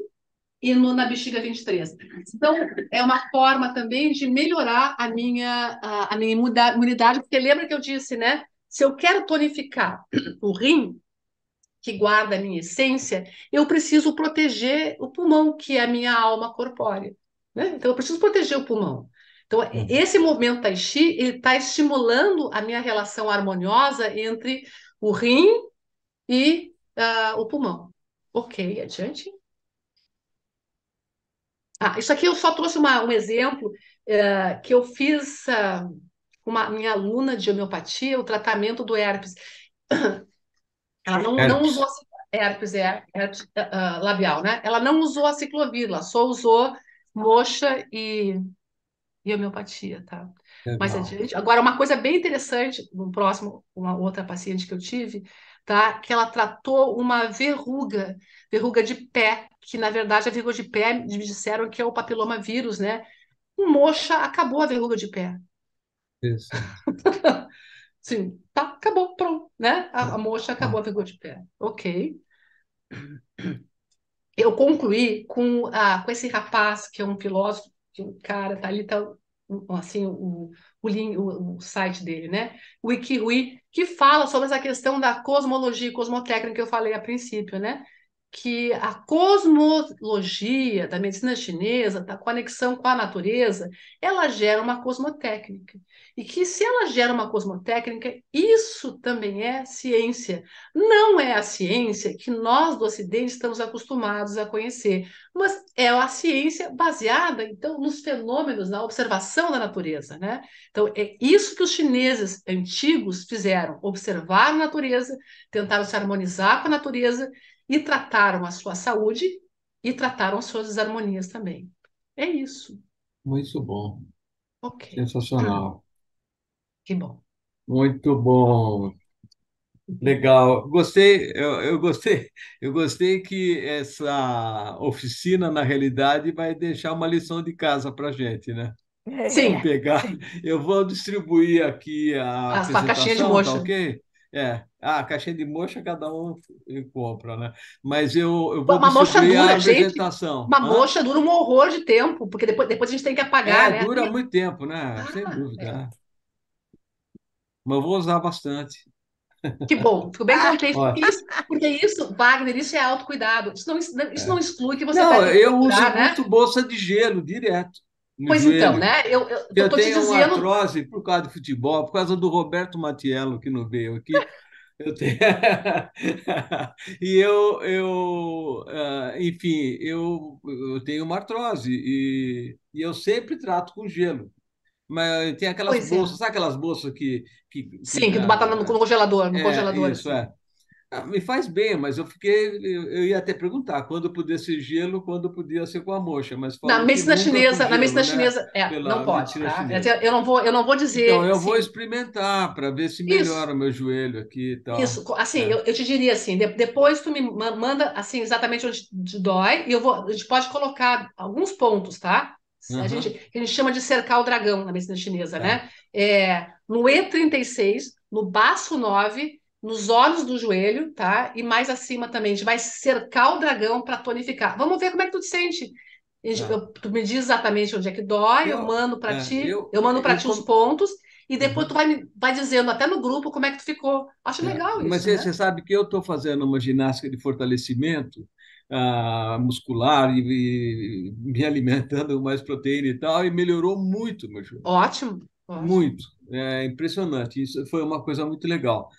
e no, na bexiga 23. Então, é uma forma também de melhorar a minha, a, a minha imunidade, porque lembra que eu disse, né? Se eu quero tonificar o rim, que guarda a minha essência, eu preciso proteger o pulmão, que é a minha alma corpórea. Né? Então, eu preciso proteger o pulmão. Então, uhum. esse movimento Tai Chi está estimulando a minha relação harmoniosa entre o rim e uh, o pulmão. Ok, adiante. Ah, isso aqui eu só trouxe uma, um exemplo uh, que eu fiz uh, uma minha aluna de homeopatia, o tratamento do herpes. Ela não, não usou herpes, é, herpes é, uh, é, é, labial, né? Ela não usou a ciclovila, só usou moxa e, e homeopatia, tá? mas Agora, uma coisa bem interessante, no próximo, uma outra paciente que eu tive, tá? Que ela tratou uma verruga, verruga de pé, que na verdade a verruga de pé me disseram que é o papiloma vírus, né? Um moxa acabou a verruga de pé. Isso. <laughs> Sim, tá, acabou, pronto, né? A, a tá. moça acabou, ficou de pé. Ok. Eu concluí com, a com esse rapaz, que é um filósofo, que um cara, tá ali, tá, assim, o, o, o, o site dele, né? O que fala sobre essa questão da cosmologia e cosmotécnica que eu falei a princípio, né? que a cosmologia da medicina chinesa, da conexão com a natureza, ela gera uma cosmotécnica. E que se ela gera uma cosmotécnica, isso também é ciência. Não é a ciência que nós do Ocidente estamos acostumados a conhecer, mas é a ciência baseada, então, nos fenômenos, na observação da natureza. Né? Então, é isso que os chineses antigos fizeram: observar a natureza, tentaram se harmonizar com a natureza e trataram a sua saúde e trataram suas desarmonias também. É isso. Muito bom. Ok. Sensacional. Que bom. Muito bom. Legal. Gostei, eu, eu, gostei, eu gostei que essa oficina, na realidade, vai deixar uma lição de casa para a gente, né? É. Sim. pegar, sim. eu vou distribuir aqui a, a apresentação, caixinha de tá mocha. Tá ok? É, a ah, caixinha de mocha cada um compra, né? Mas eu, eu vou Uma mocha dura, a apresentação. Gente, uma mocha dura um horror de tempo, porque depois, depois a gente tem que apagar, é, né? dura muito tempo, né? Ah, Sem dúvida. É. Né? Mas eu vou usar bastante. Que bom, fico bem <laughs> contente. Porque isso, porque isso, Wagner, isso é autocuidado. Isso não, isso é. não exclui que você Não, eu uso né? muito bolsa de gelo direto pois joelho. então, né? Eu, eu, eu tô tenho te dizendo... uma artrose por causa do futebol, por causa do Roberto Matiello, que não veio aqui. <laughs> Eu tenho... <laughs> e eu, eu ah, enfim, eu, eu tenho uma artrose e, e eu sempre trato com gelo. Mas tem aquelas pois é. bolsas, é. sabe aquelas bolsas que. que Sim, que, que tu bota no, no é, congelador, no é, congelador. Isso, assim. é. Ah, me faz bem, mas eu fiquei. Eu, ia até perguntar quando podia ser gelo, quando podia ser com a mocha. Mas na medicina chinesa, gelo, na medicina né? chinesa, é, Pela não pode. Tá? Eu não vou, eu não vou dizer. Então eu vou experimentar para ver se melhora isso, o meu joelho aqui e tal. Isso, assim, é. eu, eu, te diria assim, de, depois tu me manda assim exatamente onde te dói e eu vou, a gente pode colocar alguns pontos, tá? Uhum. A gente, a gente chama de cercar o dragão na medicina chinesa, tá. né? É, no E36, no baço 9 nos olhos do joelho, tá? E mais acima também. A gente vai cercar o dragão para tonificar. Vamos ver como é que tu te sente. Gente, ah. eu, tu me diz exatamente onde é que dói, eu, eu mando para é, ti, eu, eu mando para ti os pontos e depois uhum. tu vai, vai dizendo até no grupo como é que tu ficou. Acho é, legal isso. Mas né? você sabe que eu estou fazendo uma ginástica de fortalecimento uh, muscular e, e, me alimentando com mais proteína e tal, e melhorou muito meu joelho. Ótimo. ótimo. Muito. É impressionante. Isso foi uma coisa muito legal.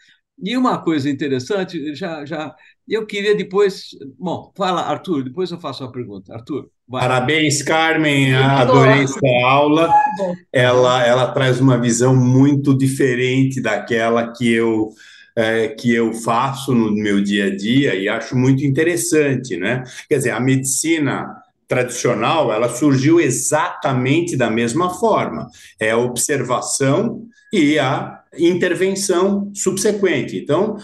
E uma coisa interessante, já, já eu queria depois. Bom, fala, Arthur, depois eu faço a pergunta. Arthur. Vai. Parabéns, Carmen. Adorei essa aula. Ah, ela, ela traz uma visão muito diferente daquela que eu é, que eu faço no meu dia a dia e acho muito interessante, né? Quer dizer, a medicina tradicional, ela surgiu exatamente da mesma forma. É a observação e a intervenção subsequente. Então,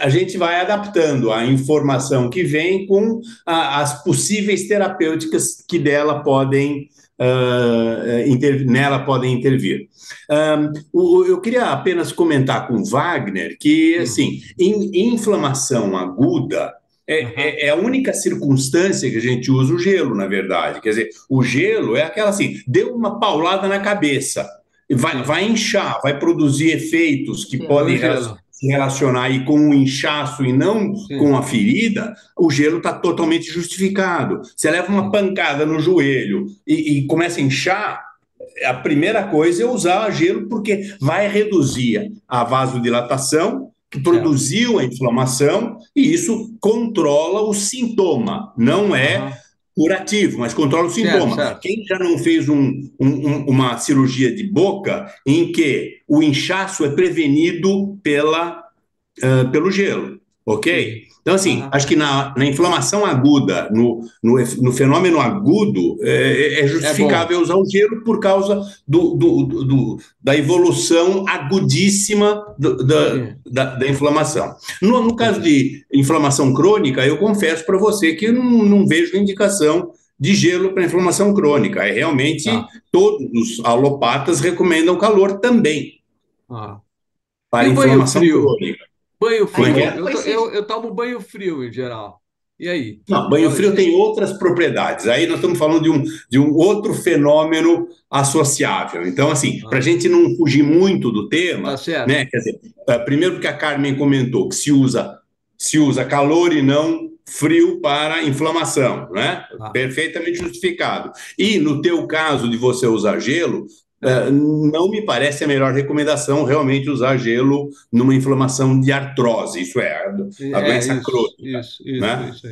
a gente vai adaptando a informação que vem com a, as possíveis terapêuticas que dela podem uh, inter, nela podem intervir. eu queria apenas comentar com Wagner que uhum. assim, em, em inflamação aguda é, é, é, a única circunstância que a gente usa o gelo, na verdade. Quer dizer, o gelo é aquela assim, deu uma paulada na cabeça, vai, vai inchar, vai produzir efeitos que podem se relacionar aí com o inchaço e não Sim. com a ferida, o gelo está totalmente justificado. Você leva uma pancada no joelho e, e começa a inchar, a primeira coisa é usar gelo porque vai reduzir a vasodilatação que é. produziu a inflamação e isso controla o sintoma, não é curativo, mas controla o sintoma. Certo, certo. Quem já não fez um, um, uma cirurgia de boca em que o inchaço é prevenido pela, uh, pelo gelo, ok? Então, assim, acho que na, na inflamação aguda, no, no, no fenômeno agudo, é, é, é, é justificável é usar o gelo por causa do, do, do, do da evolução agudíssima da, da, da, inflamação. No, no caso de inflamação crônica, eu confesso para você que não, não vejo indicação de gelo para inflamação crônica. É realmente ah. todos os alopatas recomendam calor também ah. para e inflamação crônica. Banho é frio. É? Eu, eu, eu, eu tomo banho frio em geral. E aí? Não, banho frio tem outras propriedades. Aí nós estamos falando de um, de um outro fenômeno associável. Então, assim, ah. para a gente não fugir muito do tema, tá né? Quer dizer, eh, primeiro porque a Carmen comentou que se usa, se usa calor e não frio para inflamação, né? Ah. Perfeitamente justificado. E no teu caso de você usar gelo, é, não me parece a melhor recomendação realmente usar gelo numa inflamação de artrose, isso é, a, é, doença isso, crônica. Isso, isso, né? isso.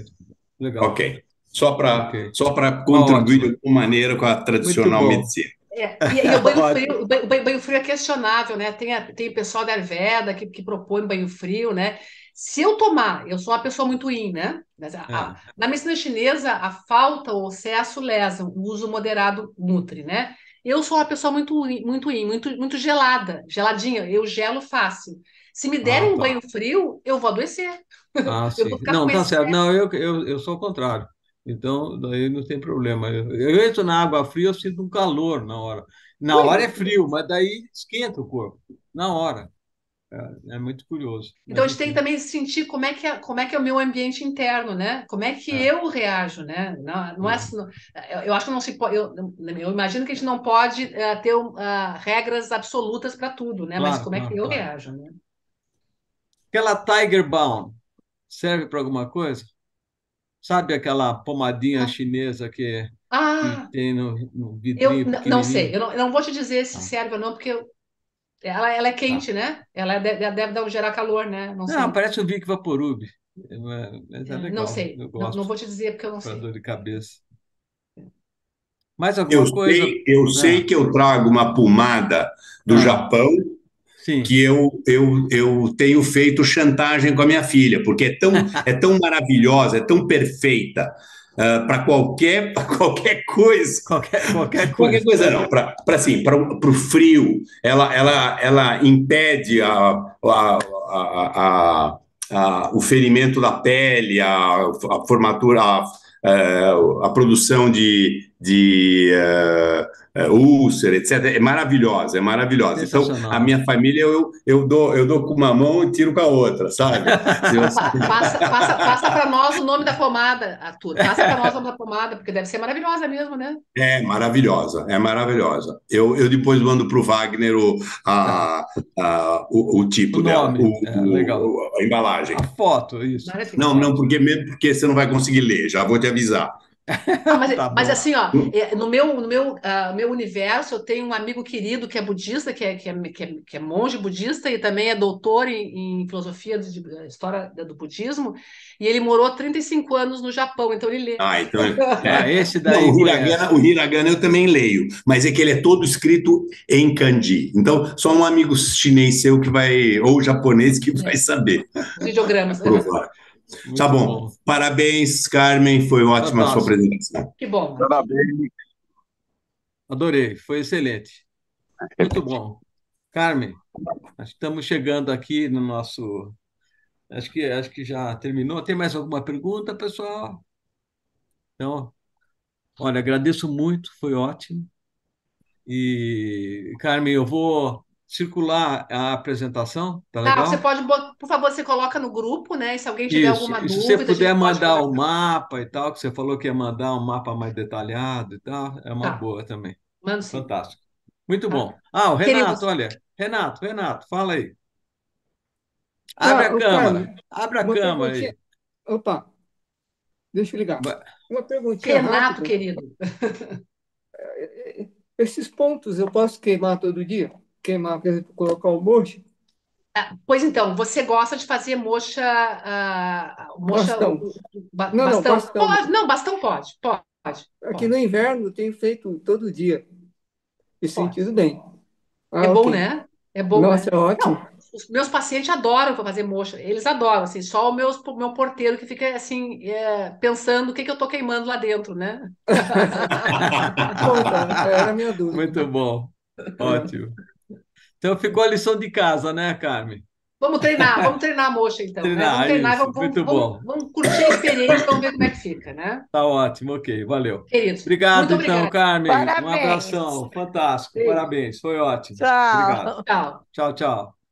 Legal. Ok. Só para okay. só para contribuir de alguma maneira com a tradicional medicina. É. E, e o, banho <laughs> frio, o, banho, banho frio, é questionável, né? Tem, a, tem pessoal da Ayurveda que, que propõe banho frio, né? Se eu tomar, eu sou uma pessoa muito yin, né? A, é. na medicina chinesa, a falta ou excesso lesa, o uso moderado nutre, né? Eu sou uma pessoa muito muito muito muito gelada, geladinha. Eu gelo fácil. Se me derem ah, um tá. banho frio, eu vou adoecer. Ah, <laughs> eu vou não, tá certo. Não, eu, eu, eu sou o contrário. Então, daí não tem problema. Eu, eu entro na água fria, eu sinto um calor na hora. Na hora é, é frio, mas daí esquenta o corpo. Na hora. É, é muito curioso. Então a gente tem assim que também sentir como é que é, como é que é o meu ambiente interno, né? Como é que é. eu reajo, né? Não, não é. Uhum. Assim, eu acho que não se pode. Eu, eu imagino que a gente não pode uh, ter uh, regras absolutas para tudo, né? Claro, Mas como é que claro. eu reajo, né? Aquela Tiger Balm serve para alguma coisa? Sabe aquela pomadinha ah. chinesa que, ah. que, tem no, no vidrinho? Eu não sei. Eu não, não vou te dizer se ah. serve ou não, porque eu ela, ela é tá. quente, né? Ela deve, deve gerar calor, né? Não, não parece um Vic Vaporub. É, mas é, legal. Não sei. Não, não, vou te dizer porque eu não pra sei. dor de cabeça. Mais alguma eu coisa? Sei, eu ah. sei que eu trago uma pomada do ah. Japão Sim. que eu, eu, eu tenho feito chantagem com a minha filha, porque é tão, <laughs> é tão maravilhosa, é tão perfeita Uh, para qualquer, <laughs> qualquer coisa. Qualquer, qualquer coisa. Qualquer coisa não, para assim, o frio, ela, ela, ela impede a, a, a, a o ferimento da pele, a, formatura, eh, a, produção de, de uh, úlcera, etc. É maravilhosa, é maravilhosa. Então, a minha família eu, eu, dou, eu dou com uma mão e tiro com a outra, sabe? <laughs> passa passa, passa para nós o nome da pomada, Arthur. Passa para nós o nome da pomada, porque deve ser maravilhosa mesmo, né? É maravilhosa, é maravilhosa. Eu, eu depois mando para o Wagner o, a, tá. a, o, o tipo o dela, o, é, legal. a embalagem. A foto, isso. Não, não, porque mesmo porque você não vai conseguir ler, já vou te avisar. Ah, mas, <laughs> tá mas assim, ó, é, no meu, no meu, uh, meu universo, eu tenho um amigo querido que é budista, que é, que é, que é, que é monge budista e também é doutor em, em filosofia de, de eh, história do budismo, e ele morou 35 anos no Japão, então ele lê. Ah, então é. <laughs> é. Ah, esse daí. Não, o, é. hiragana, o hiragana eu também leio, mas é que ele é todo escrito em kanji. Então, só um amigo chinês seu que vai, ou japonês que vai saber. Ideogramas. Né? Provar. Tá muito tá bom. bom. Parabéns, Carmen. Foi ótima a sua apresentação. Que bom. Parabéns. Adorei, foi excelente. É. Muito bom. Carmen, estamos chegando aqui no nosso. Acho que, acho que já terminou. Tem mais alguma pergunta, pessoal? Então, olha, agradeço muito, foi ótimo. E, Carmen, eu vou circular a apresentação? Tá, tá legal? Você pode, por favor, você coloca no grupo, né? Se alguém tiver isso, alguma isso. dúvida. Se você puder mandar o mapa e tal, que você falou que ia mandar um mapa mais detalhado e tal, é uma tá. boa também. Mano, sim. Fantástico. Muito tá. bom. Ah, o Renato, Queridos... olha. Renato, Renato, fala aí. Abre ah, a câmera. Abre a câmera aí. Opa, deixa eu ligar. Uma perguntinha Renato, rápida. querido. <laughs> É, é, esses pontos eu posso queimar todo dia? queimar, por exemplo, colocar o mocho? É, pois então, você gosta de fazer mocha. Ah, mocha bastão. Ba não, bastão. Não, bastão. Pode, não, bastão pode, pode. pode. Aqui no inverno eu tenho feito todo dia. E sentido bem. Ah, é bom, okay. né? É bom. Né? Nossa, né? é ótimo. Não, os meus pacientes adoram fazer mocha, eles adoram, assim, só o meu, meu porteiro que fica assim, é, pensando o que, que eu tô queimando lá dentro, né? <laughs> Então, era a minha dúvida. Muito bom, ótimo. Então ficou a lição de casa, né, Carmen? Vamos treinar, vamos treinar a mocha então. Né? Treinar, né? Vamos treinar, isso, vamos, muito vamos, bom. vamos curtir a experiência, vamos ver como é que fica, né? Tá ótimo, ok, valeu. Querido, obrigado então, Carmen. Parabéns. Um abração, fantástico, Sim. parabéns, foi ótimo. Tchau. Obrigado. Tchau, tchau. tchau.